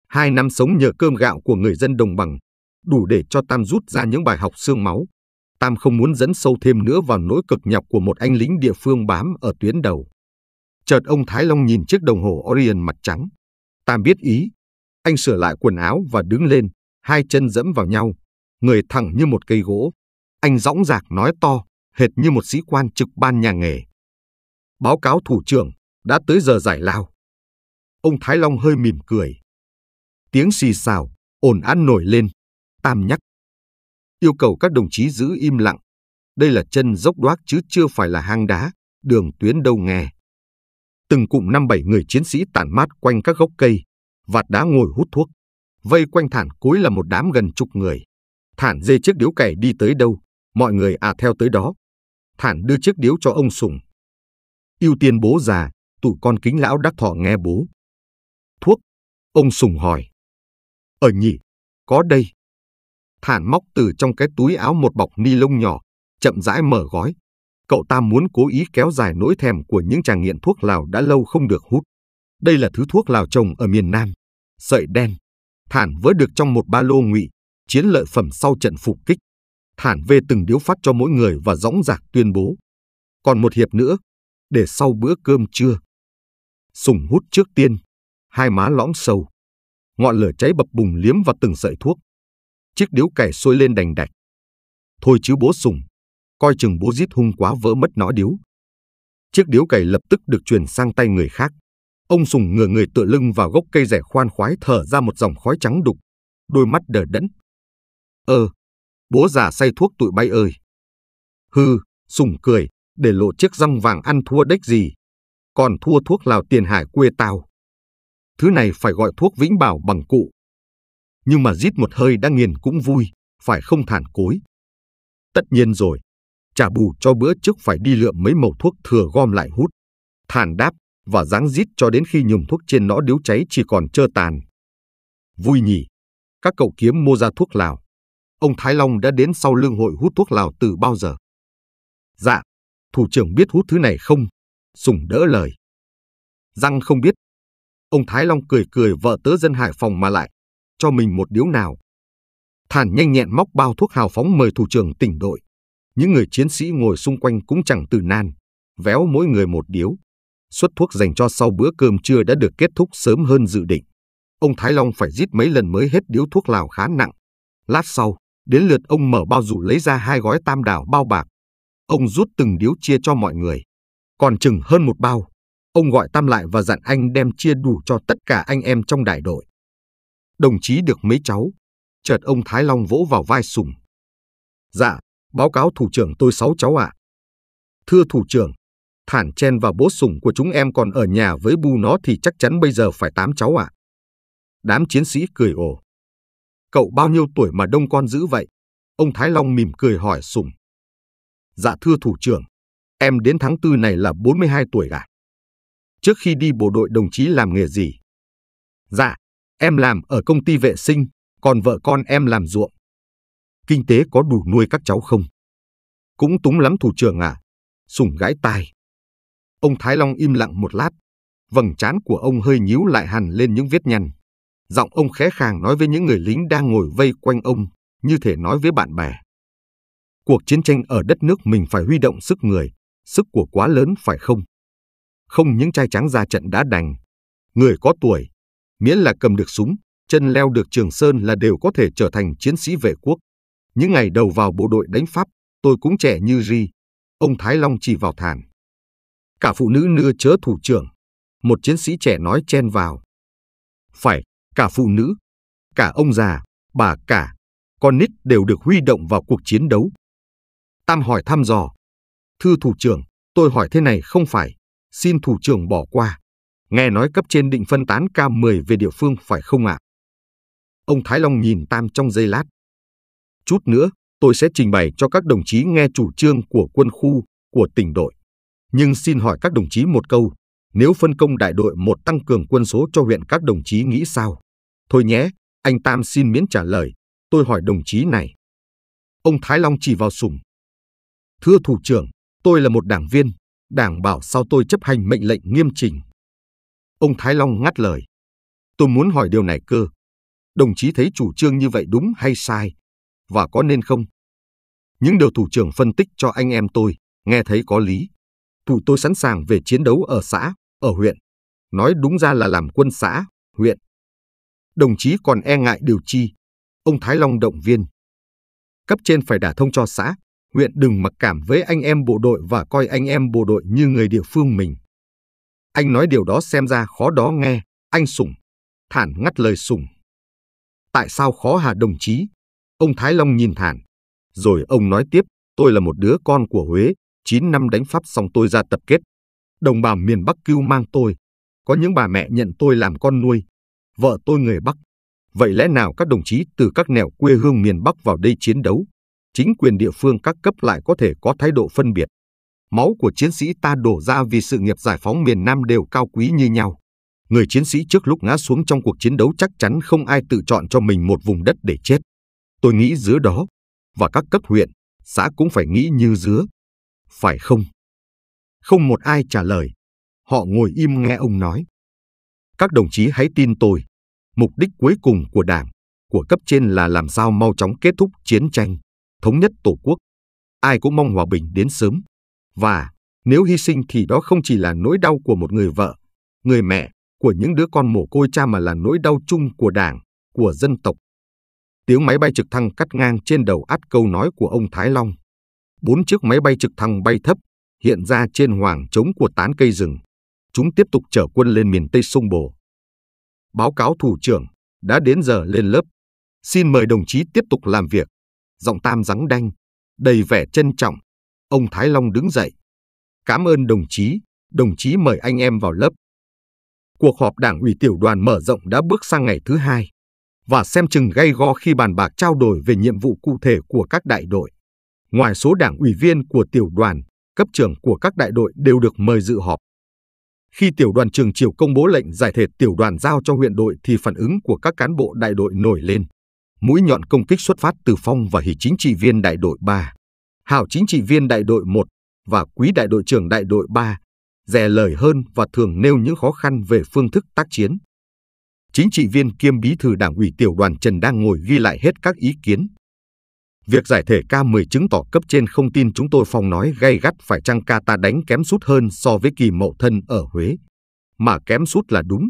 Hai năm sống nhờ cơm gạo của người dân đồng bằng, đủ để cho Tam rút ra những bài học xương máu. Tam không muốn dẫn sâu thêm nữa vào nỗi cực nhọc của một anh lính địa phương bám ở tuyến đầu. Chợt ông Thái Long nhìn chiếc đồng hồ Orion mặt trắng. Tam biết ý. Anh sửa lại quần áo và đứng lên, hai chân dẫm vào nhau, người thẳng như một cây gỗ. Anh dõng dạc nói to hệt như một sĩ quan trực ban nhà nghề. Báo cáo thủ trưởng, đã tới giờ giải lao. Ông Thái Long hơi mỉm cười. Tiếng xì xào, ồn ào nổi lên, tam nhắc. Yêu cầu các đồng chí giữ im lặng. Đây là chân dốc đoác chứ chưa phải là hang đá, đường tuyến đâu nghe. Từng cụm năm bảy người chiến sĩ tản mát quanh các gốc cây, vạt đá ngồi hút thuốc. Vây quanh thản cối là một đám gần chục người. Thản dê chiếc điếu cày đi tới đâu, mọi người à theo tới đó, Thản đưa chiếc điếu cho ông Sùng. Ưu tiên bố già, tụi con kính lão đắc thọ nghe bố. Thuốc, ông Sùng hỏi. Ở nhỉ, có đây. Thản móc từ trong cái túi áo một bọc ni lông nhỏ, chậm rãi mở gói. Cậu ta muốn cố ý kéo dài nỗi thèm của những chàng nghiện thuốc Lào đã lâu không được hút. Đây là thứ thuốc Lào trồng ở miền Nam, sợi đen. Thản vớ được trong một ba lô ngụy, chiến lợi phẩm sau trận phục kích thản về từng điếu phát cho mỗi người và dõng dạc tuyên bố. Còn một hiệp nữa, để sau bữa cơm trưa. Sùng hút trước tiên, hai má lõm sâu. Ngọn lửa cháy bập bùng liếm vào từng sợi thuốc. Chiếc điếu cày sôi lên đành đạch. Thôi chứ bố Sùng, coi chừng bố giết hung quá vỡ mất nó điếu. Chiếc điếu cày lập tức được truyền sang tay người khác. Ông Sùng ngửa người tựa lưng vào gốc cây rẻ khoan khoái thở ra một dòng khói trắng đục, đôi mắt đờ đẫn. Ờ, bố già say thuốc tụi bay ơi. Hư, sùng cười, để lộ chiếc răng vàng ăn thua đếch gì. Còn thua thuốc lào tiền hải quê tao. Thứ này phải gọi thuốc vĩnh bảo bằng cụ. Nhưng mà giết một hơi đã nghiền cũng vui, phải không thản cối. Tất nhiên rồi, trả bù cho bữa trước phải đi lượm mấy mẩu thuốc thừa gom lại hút. Thản đáp và dáng rít cho đến khi nhùm thuốc trên nó điếu cháy chỉ còn trơ tàn. Vui nhỉ, các cậu kiếm mua ra thuốc lào ông Thái Long đã đến sau lưng hội hút thuốc Lào từ bao giờ? Dạ, thủ trưởng biết hút thứ này không? Sùng đỡ lời. Răng không biết. Ông Thái Long cười cười vợ tớ dân Hải Phòng mà lại, cho mình một điếu nào. Thản nhanh nhẹn móc bao thuốc hào phóng mời thủ trưởng tỉnh đội. Những người chiến sĩ ngồi xung quanh cũng chẳng từ nan, véo mỗi người một điếu. Xuất thuốc dành cho sau bữa cơm trưa đã được kết thúc sớm hơn dự định. Ông Thái Long phải giết mấy lần mới hết điếu thuốc lào khá nặng. Lát sau, Đến lượt ông mở bao rủ lấy ra hai gói tam đảo bao bạc. Ông rút từng điếu chia cho mọi người. Còn chừng hơn một bao, ông gọi tam lại và dặn anh đem chia đủ cho tất cả anh em trong đại đội. Đồng chí được mấy cháu. Chợt ông Thái Long vỗ vào vai Sùng. Dạ, báo cáo thủ trưởng tôi sáu cháu ạ. À. Thưa thủ trưởng, Thản Chen và bố Sùng của chúng em còn ở nhà với bu nó thì chắc chắn bây giờ phải tám cháu ạ. À. Đám chiến sĩ cười ồ. Cậu bao nhiêu tuổi mà đông con dữ vậy? Ông Thái Long mỉm cười hỏi Sùng. Dạ thưa thủ trưởng, em đến tháng tư này là 42 tuổi cả. Trước khi đi bộ đội đồng chí làm nghề gì? Dạ, em làm ở công ty vệ sinh, còn vợ con em làm ruộng. Kinh tế có đủ nuôi các cháu không? Cũng túng lắm thủ trưởng à? Sùng gãi tai. Ông Thái Long im lặng một lát, vầng trán của ông hơi nhíu lại hẳn lên những vết nhăn. Giọng ông khẽ khàng nói với những người lính đang ngồi vây quanh ông, như thể nói với bạn bè. Cuộc chiến tranh ở đất nước mình phải huy động sức người, sức của quá lớn phải không? Không những trai trắng ra trận đã đành, người có tuổi, miễn là cầm được súng, chân leo được trường sơn là đều có thể trở thành chiến sĩ vệ quốc. Những ngày đầu vào bộ đội đánh Pháp, tôi cũng trẻ như ri. Ông Thái Long chỉ vào thản. Cả phụ nữ nưa chớ thủ trưởng. Một chiến sĩ trẻ nói chen vào. Phải cả phụ nữ, cả ông già, bà cả, con nít đều được huy động vào cuộc chiến đấu. Tam hỏi thăm dò. Thưa thủ trưởng, tôi hỏi thế này không phải, xin thủ trưởng bỏ qua. Nghe nói cấp trên định phân tán K10 về địa phương phải không ạ? À? Ông Thái Long nhìn Tam trong giây lát. Chút nữa, tôi sẽ trình bày cho các đồng chí nghe chủ trương của quân khu, của tỉnh đội. Nhưng xin hỏi các đồng chí một câu, nếu phân công đại đội một tăng cường quân số cho huyện các đồng chí nghĩ sao? Thôi nhé, anh Tam xin miễn trả lời, tôi hỏi đồng chí này. Ông Thái Long chỉ vào sùng. Thưa thủ trưởng, tôi là một đảng viên, đảng bảo sao tôi chấp hành mệnh lệnh nghiêm trình. Ông Thái Long ngắt lời. Tôi muốn hỏi điều này cơ. Đồng chí thấy chủ trương như vậy đúng hay sai? Và có nên không? Những điều thủ trưởng phân tích cho anh em tôi, nghe thấy có lý. Thủ tôi sẵn sàng về chiến đấu ở xã, ở huyện. Nói đúng ra là làm quân xã, huyện đồng chí còn e ngại điều chi. Ông Thái Long động viên. Cấp trên phải đả thông cho xã, huyện đừng mặc cảm với anh em bộ đội và coi anh em bộ đội như người địa phương mình. Anh nói điều đó xem ra khó đó nghe, anh Sùng. Thản ngắt lời Sùng. Tại sao khó hà đồng chí? Ông Thái Long nhìn Thản. Rồi ông nói tiếp, tôi là một đứa con của Huế, 9 năm đánh Pháp xong tôi ra tập kết. Đồng bào miền Bắc cứu mang tôi. Có những bà mẹ nhận tôi làm con nuôi, vợ tôi người Bắc. Vậy lẽ nào các đồng chí từ các nẻo quê hương miền Bắc vào đây chiến đấu, chính quyền địa phương các cấp lại có thể có thái độ phân biệt? Máu của chiến sĩ ta đổ ra vì sự nghiệp giải phóng miền Nam đều cao quý như nhau. Người chiến sĩ trước lúc ngã xuống trong cuộc chiến đấu chắc chắn không ai tự chọn cho mình một vùng đất để chết. Tôi nghĩ dứa đó, và các cấp huyện, xã cũng phải nghĩ như dứa. Phải không? Không một ai trả lời. Họ ngồi im nghe ông nói. Các đồng chí hãy tin tôi, mục đích cuối cùng của Đảng, của cấp trên là làm sao mau chóng kết thúc chiến tranh, thống nhất Tổ quốc. Ai cũng mong hòa bình đến sớm. Và nếu hy sinh thì đó không chỉ là nỗi đau của một người vợ, người mẹ, của những đứa con mồ côi cha mà là nỗi đau chung của Đảng, của dân tộc. Tiếng máy bay trực thăng cắt ngang trên đầu át câu nói của ông Thái Long. Bốn chiếc máy bay trực thăng bay thấp, hiện ra trên hoàng trống của tán cây rừng chúng tiếp tục chở quân lên miền Tây sông Bồ. Báo cáo thủ trưởng, đã đến giờ lên lớp. Xin mời đồng chí tiếp tục làm việc. Giọng tam rắn đanh, đầy vẻ trân trọng. Ông Thái Long đứng dậy. Cảm ơn đồng chí, đồng chí mời anh em vào lớp. Cuộc họp đảng ủy tiểu đoàn mở rộng đã bước sang ngày thứ hai và xem chừng gay go khi bàn bạc trao đổi về nhiệm vụ cụ thể của các đại đội. Ngoài số đảng ủy viên của tiểu đoàn, cấp trưởng của các đại đội đều được mời dự họp. Khi tiểu đoàn trường chiều công bố lệnh giải thể tiểu đoàn giao cho huyện đội thì phản ứng của các cán bộ đại đội nổi lên. Mũi nhọn công kích xuất phát từ Phong và Hỷ chính trị viên đại đội 3, Hảo chính trị viên đại đội 1 và Quý đại đội trưởng đại đội 3, rẻ lời hơn và thường nêu những khó khăn về phương thức tác chiến. Chính trị viên kiêm bí thư đảng ủy tiểu đoàn Trần đang ngồi ghi lại hết các ý kiến, Việc giải thể K10 chứng tỏ cấp trên không tin chúng tôi phong nói gay gắt phải chăng ca ta đánh kém sút hơn so với kỳ mậu thân ở Huế. Mà kém sút là đúng.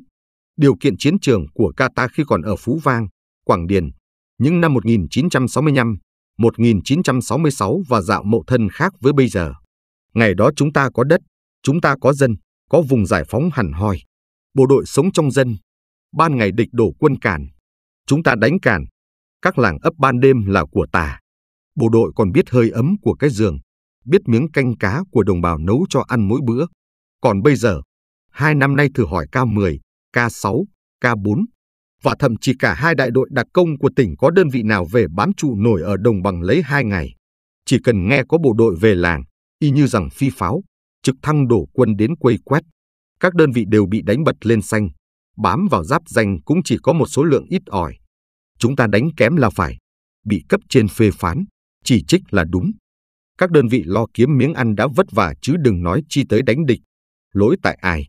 Điều kiện chiến trường của ta khi còn ở Phú Vang, Quảng Điền, những năm 1965, 1966 và dạo mậu thân khác với bây giờ. Ngày đó chúng ta có đất, chúng ta có dân, có vùng giải phóng hẳn hoi. Bộ đội sống trong dân, ban ngày địch đổ quân cản. Chúng ta đánh cản, các làng ấp ban đêm là của tà. Bộ đội còn biết hơi ấm của cái giường, biết miếng canh cá của đồng bào nấu cho ăn mỗi bữa. Còn bây giờ, hai năm nay thử hỏi K10, K6, K4 và thậm chí cả hai đại đội đặc công của tỉnh có đơn vị nào về bám trụ nổi ở đồng bằng lấy hai ngày. Chỉ cần nghe có bộ đội về làng, y như rằng phi pháo, trực thăng đổ quân đến quây quét. Các đơn vị đều bị đánh bật lên xanh, bám vào giáp danh cũng chỉ có một số lượng ít ỏi. Chúng ta đánh kém là phải, bị cấp trên phê phán, chỉ trích là đúng. Các đơn vị lo kiếm miếng ăn đã vất vả chứ đừng nói chi tới đánh địch. Lỗi tại ai?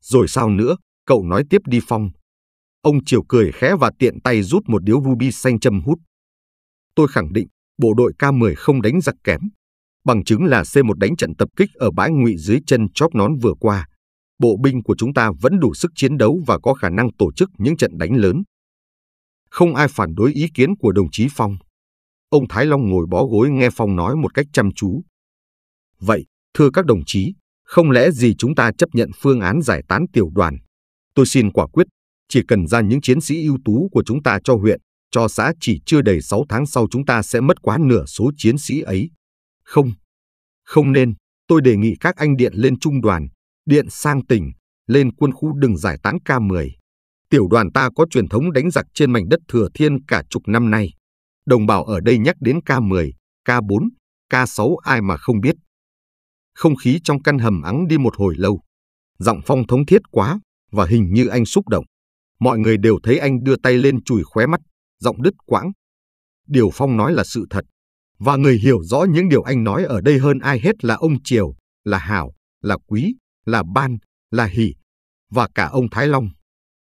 Rồi sao nữa, cậu nói tiếp đi Phong. Ông Triều cười khẽ và tiện tay rút một điếu ruby xanh châm hút. Tôi khẳng định, bộ đội K-10 không đánh giặc kém. Bằng chứng là C-1 đánh trận tập kích ở bãi ngụy dưới chân chóp nón vừa qua. Bộ binh của chúng ta vẫn đủ sức chiến đấu và có khả năng tổ chức những trận đánh lớn. Không ai phản đối ý kiến của đồng chí Phong. Ông Thái Long ngồi bó gối nghe Phong nói một cách chăm chú. Vậy, thưa các đồng chí, không lẽ gì chúng ta chấp nhận phương án giải tán tiểu đoàn? Tôi xin quả quyết, chỉ cần ra những chiến sĩ ưu tú của chúng ta cho huyện, cho xã chỉ chưa đầy 6 tháng sau chúng ta sẽ mất quá nửa số chiến sĩ ấy. Không, không nên, tôi đề nghị các anh điện lên trung đoàn, điện sang tỉnh, lên quân khu đừng giải tán K10. Tiểu đoàn ta có truyền thống đánh giặc trên mảnh đất Thừa Thiên cả chục năm nay. Đồng bào ở đây nhắc đến K10, K4, K6 ai mà không biết. Không khí trong căn hầm ắng đi một hồi lâu. Giọng Phong thống thiết quá và hình như anh xúc động. Mọi người đều thấy anh đưa tay lên chùi khóe mắt, giọng đứt quãng. Điều Phong nói là sự thật. Và người hiểu rõ những điều anh nói ở đây hơn ai hết là ông Triều, là Hảo, là Quý, là Ban, là Hỷ và cả ông Thái Long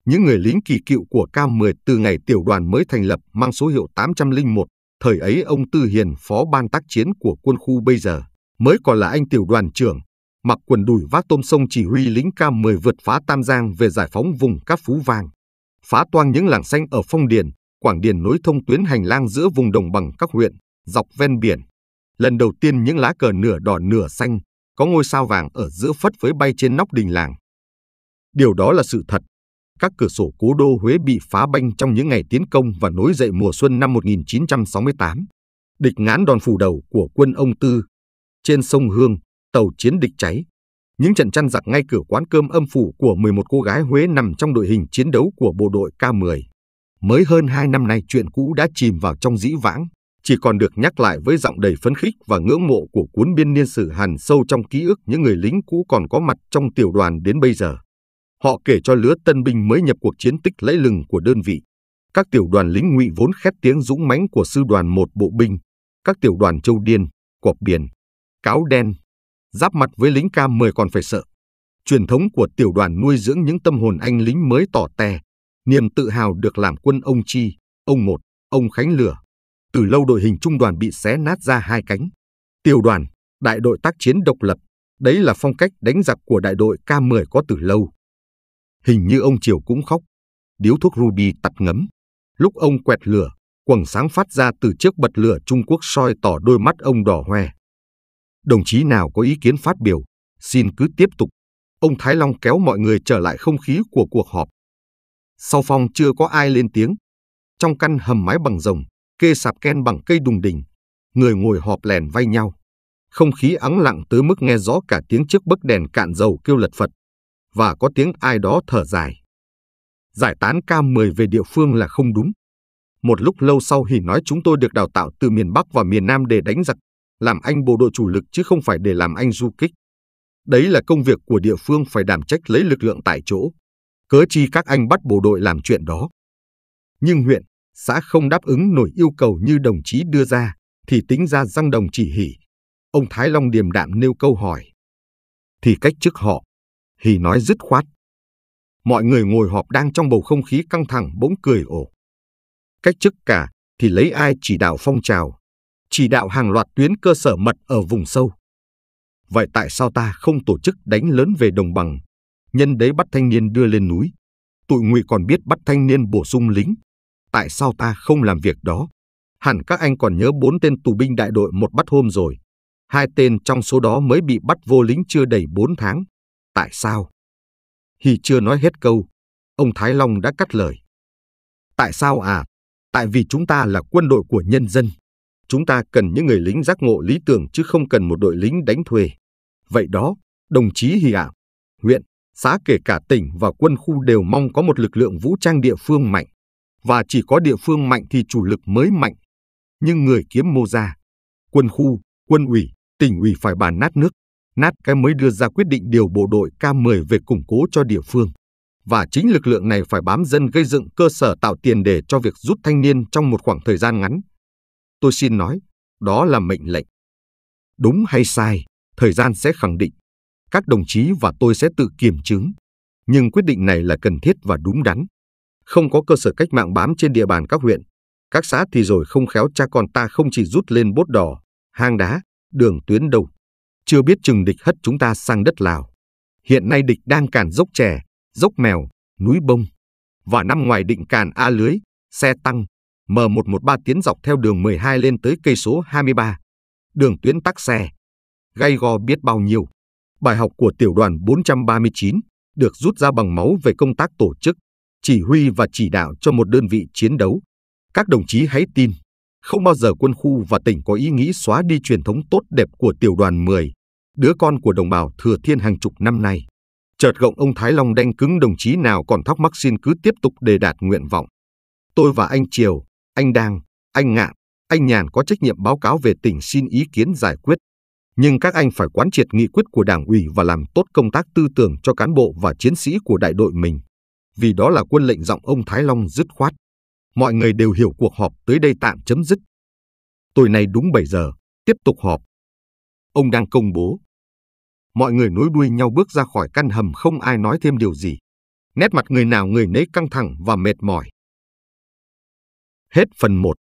những người lính kỳ cựu của K-10 từ ngày tiểu đoàn mới thành lập mang số hiệu 801, thời ấy ông Tư Hiền phó ban tác chiến của quân khu bây giờ, mới còn là anh tiểu đoàn trưởng, mặc quần đùi vác tôm sông chỉ huy lính K-10 vượt phá Tam Giang về giải phóng vùng các phú vàng phá toang những làng xanh ở Phong Điền, Quảng Điền nối thông tuyến hành lang giữa vùng đồng bằng các huyện, dọc ven biển. Lần đầu tiên những lá cờ nửa đỏ nửa xanh, có ngôi sao vàng ở giữa phất với bay trên nóc đình làng. Điều đó là sự thật, các cửa sổ cố đô Huế bị phá banh trong những ngày tiến công và nối dậy mùa xuân năm 1968. Địch ngán đòn phủ đầu của quân ông Tư. Trên sông Hương, tàu chiến địch cháy. Những trận chăn giặc ngay cửa quán cơm âm phủ của 11 cô gái Huế nằm trong đội hình chiến đấu của bộ đội K-10. Mới hơn 2 năm nay chuyện cũ đã chìm vào trong dĩ vãng, chỉ còn được nhắc lại với giọng đầy phấn khích và ngưỡng mộ của cuốn biên niên sử hàn sâu trong ký ức những người lính cũ còn có mặt trong tiểu đoàn đến bây giờ. Họ kể cho lứa tân binh mới nhập cuộc chiến tích lẫy lừng của đơn vị. Các tiểu đoàn lính ngụy vốn khét tiếng dũng mãnh của sư đoàn một bộ binh, các tiểu đoàn châu điên, cọp biển, cáo đen, giáp mặt với lính ca mười còn phải sợ. Truyền thống của tiểu đoàn nuôi dưỡng những tâm hồn anh lính mới tỏ tè, niềm tự hào được làm quân ông Chi, ông Một, ông Khánh Lửa. Từ lâu đội hình trung đoàn bị xé nát ra hai cánh. Tiểu đoàn, đại đội tác chiến độc lập, đấy là phong cách đánh giặc của đại đội K10 có từ lâu. Hình như ông Triều cũng khóc. Điếu thuốc ruby tắt ngấm. Lúc ông quẹt lửa, quầng sáng phát ra từ chiếc bật lửa Trung Quốc soi tỏ đôi mắt ông đỏ hoe. Đồng chí nào có ý kiến phát biểu, xin cứ tiếp tục. Ông Thái Long kéo mọi người trở lại không khí của cuộc họp. Sau phòng chưa có ai lên tiếng. Trong căn hầm mái bằng rồng, kê sạp ken bằng cây đùng đỉnh người ngồi họp lèn vay nhau. Không khí ắng lặng tới mức nghe rõ cả tiếng chiếc bấc đèn cạn dầu kêu lật phật và có tiếng ai đó thở dài. Giải tán K10 về địa phương là không đúng. Một lúc lâu sau Hỉ nói chúng tôi được đào tạo từ miền Bắc và miền Nam để đánh giặc, làm anh bộ đội chủ lực chứ không phải để làm anh du kích. Đấy là công việc của địa phương phải đảm trách lấy lực lượng tại chỗ. Cớ chi các anh bắt bộ đội làm chuyện đó. Nhưng huyện, xã không đáp ứng nổi yêu cầu như đồng chí đưa ra, thì tính ra răng đồng chỉ hỉ. Ông Thái Long điềm đạm nêu câu hỏi. Thì cách chức họ, Hì nói dứt khoát. Mọi người ngồi họp đang trong bầu không khí căng thẳng bỗng cười ổ. Cách chức cả thì lấy ai chỉ đạo phong trào, chỉ đạo hàng loạt tuyến cơ sở mật ở vùng sâu. Vậy tại sao ta không tổ chức đánh lớn về đồng bằng? Nhân đấy bắt thanh niên đưa lên núi. Tụi ngụy còn biết bắt thanh niên bổ sung lính. Tại sao ta không làm việc đó? Hẳn các anh còn nhớ bốn tên tù binh đại đội một bắt hôm rồi. Hai tên trong số đó mới bị bắt vô lính chưa đầy bốn tháng. Tại sao? Hy chưa nói hết câu, ông Thái Long đã cắt lời. Tại sao à? Tại vì chúng ta là quân đội của nhân dân. Chúng ta cần những người lính giác ngộ lý tưởng chứ không cần một đội lính đánh thuê. Vậy đó, đồng chí Hy ạ, huyện, xã kể cả tỉnh và quân khu đều mong có một lực lượng vũ trang địa phương mạnh. Và chỉ có địa phương mạnh thì chủ lực mới mạnh. Nhưng người kiếm mô ra, quân khu, quân ủy, tỉnh ủy phải bàn nát nước, nát cái mới đưa ra quyết định điều bộ đội K10 về củng cố cho địa phương. Và chính lực lượng này phải bám dân gây dựng cơ sở tạo tiền để cho việc rút thanh niên trong một khoảng thời gian ngắn. Tôi xin nói, đó là mệnh lệnh. Đúng hay sai, thời gian sẽ khẳng định. Các đồng chí và tôi sẽ tự kiểm chứng. Nhưng quyết định này là cần thiết và đúng đắn. Không có cơ sở cách mạng bám trên địa bàn các huyện, các xã thì rồi không khéo cha con ta không chỉ rút lên bốt đỏ, hang đá, đường tuyến đầu chưa biết chừng địch hất chúng ta sang đất Lào. Hiện nay địch đang cản dốc trẻ, dốc mèo, núi bông. Và năm ngoài định cản A lưới, xe tăng, M113 tiến dọc theo đường 12 lên tới cây số 23. Đường tuyến tắc xe. Gây gò biết bao nhiêu. Bài học của tiểu đoàn 439 được rút ra bằng máu về công tác tổ chức, chỉ huy và chỉ đạo cho một đơn vị chiến đấu. Các đồng chí hãy tin, không bao giờ quân khu và tỉnh có ý nghĩ xóa đi truyền thống tốt đẹp của tiểu đoàn 10, đứa con của đồng bào Thừa Thiên hàng chục năm nay. Chợt gọng ông Thái Long đanh cứng đồng chí nào còn thóc mắc xin cứ tiếp tục đề đạt nguyện vọng. Tôi và anh Triều, anh Đang, anh Ngạn, anh Nhàn có trách nhiệm báo cáo về tỉnh xin ý kiến giải quyết. Nhưng các anh phải quán triệt nghị quyết của Đảng ủy và làm tốt công tác tư tưởng cho cán bộ và chiến sĩ của đại đội mình. Vì đó là quân lệnh giọng ông Thái Long dứt khoát. Mọi người đều hiểu cuộc họp tới đây tạm chấm dứt. Tối nay đúng 7 giờ, tiếp tục họp. Ông đang công bố, mọi người nối đuôi nhau bước ra khỏi căn hầm không ai nói thêm điều gì. Nét mặt người nào người nấy căng thẳng và mệt mỏi. Hết phần 1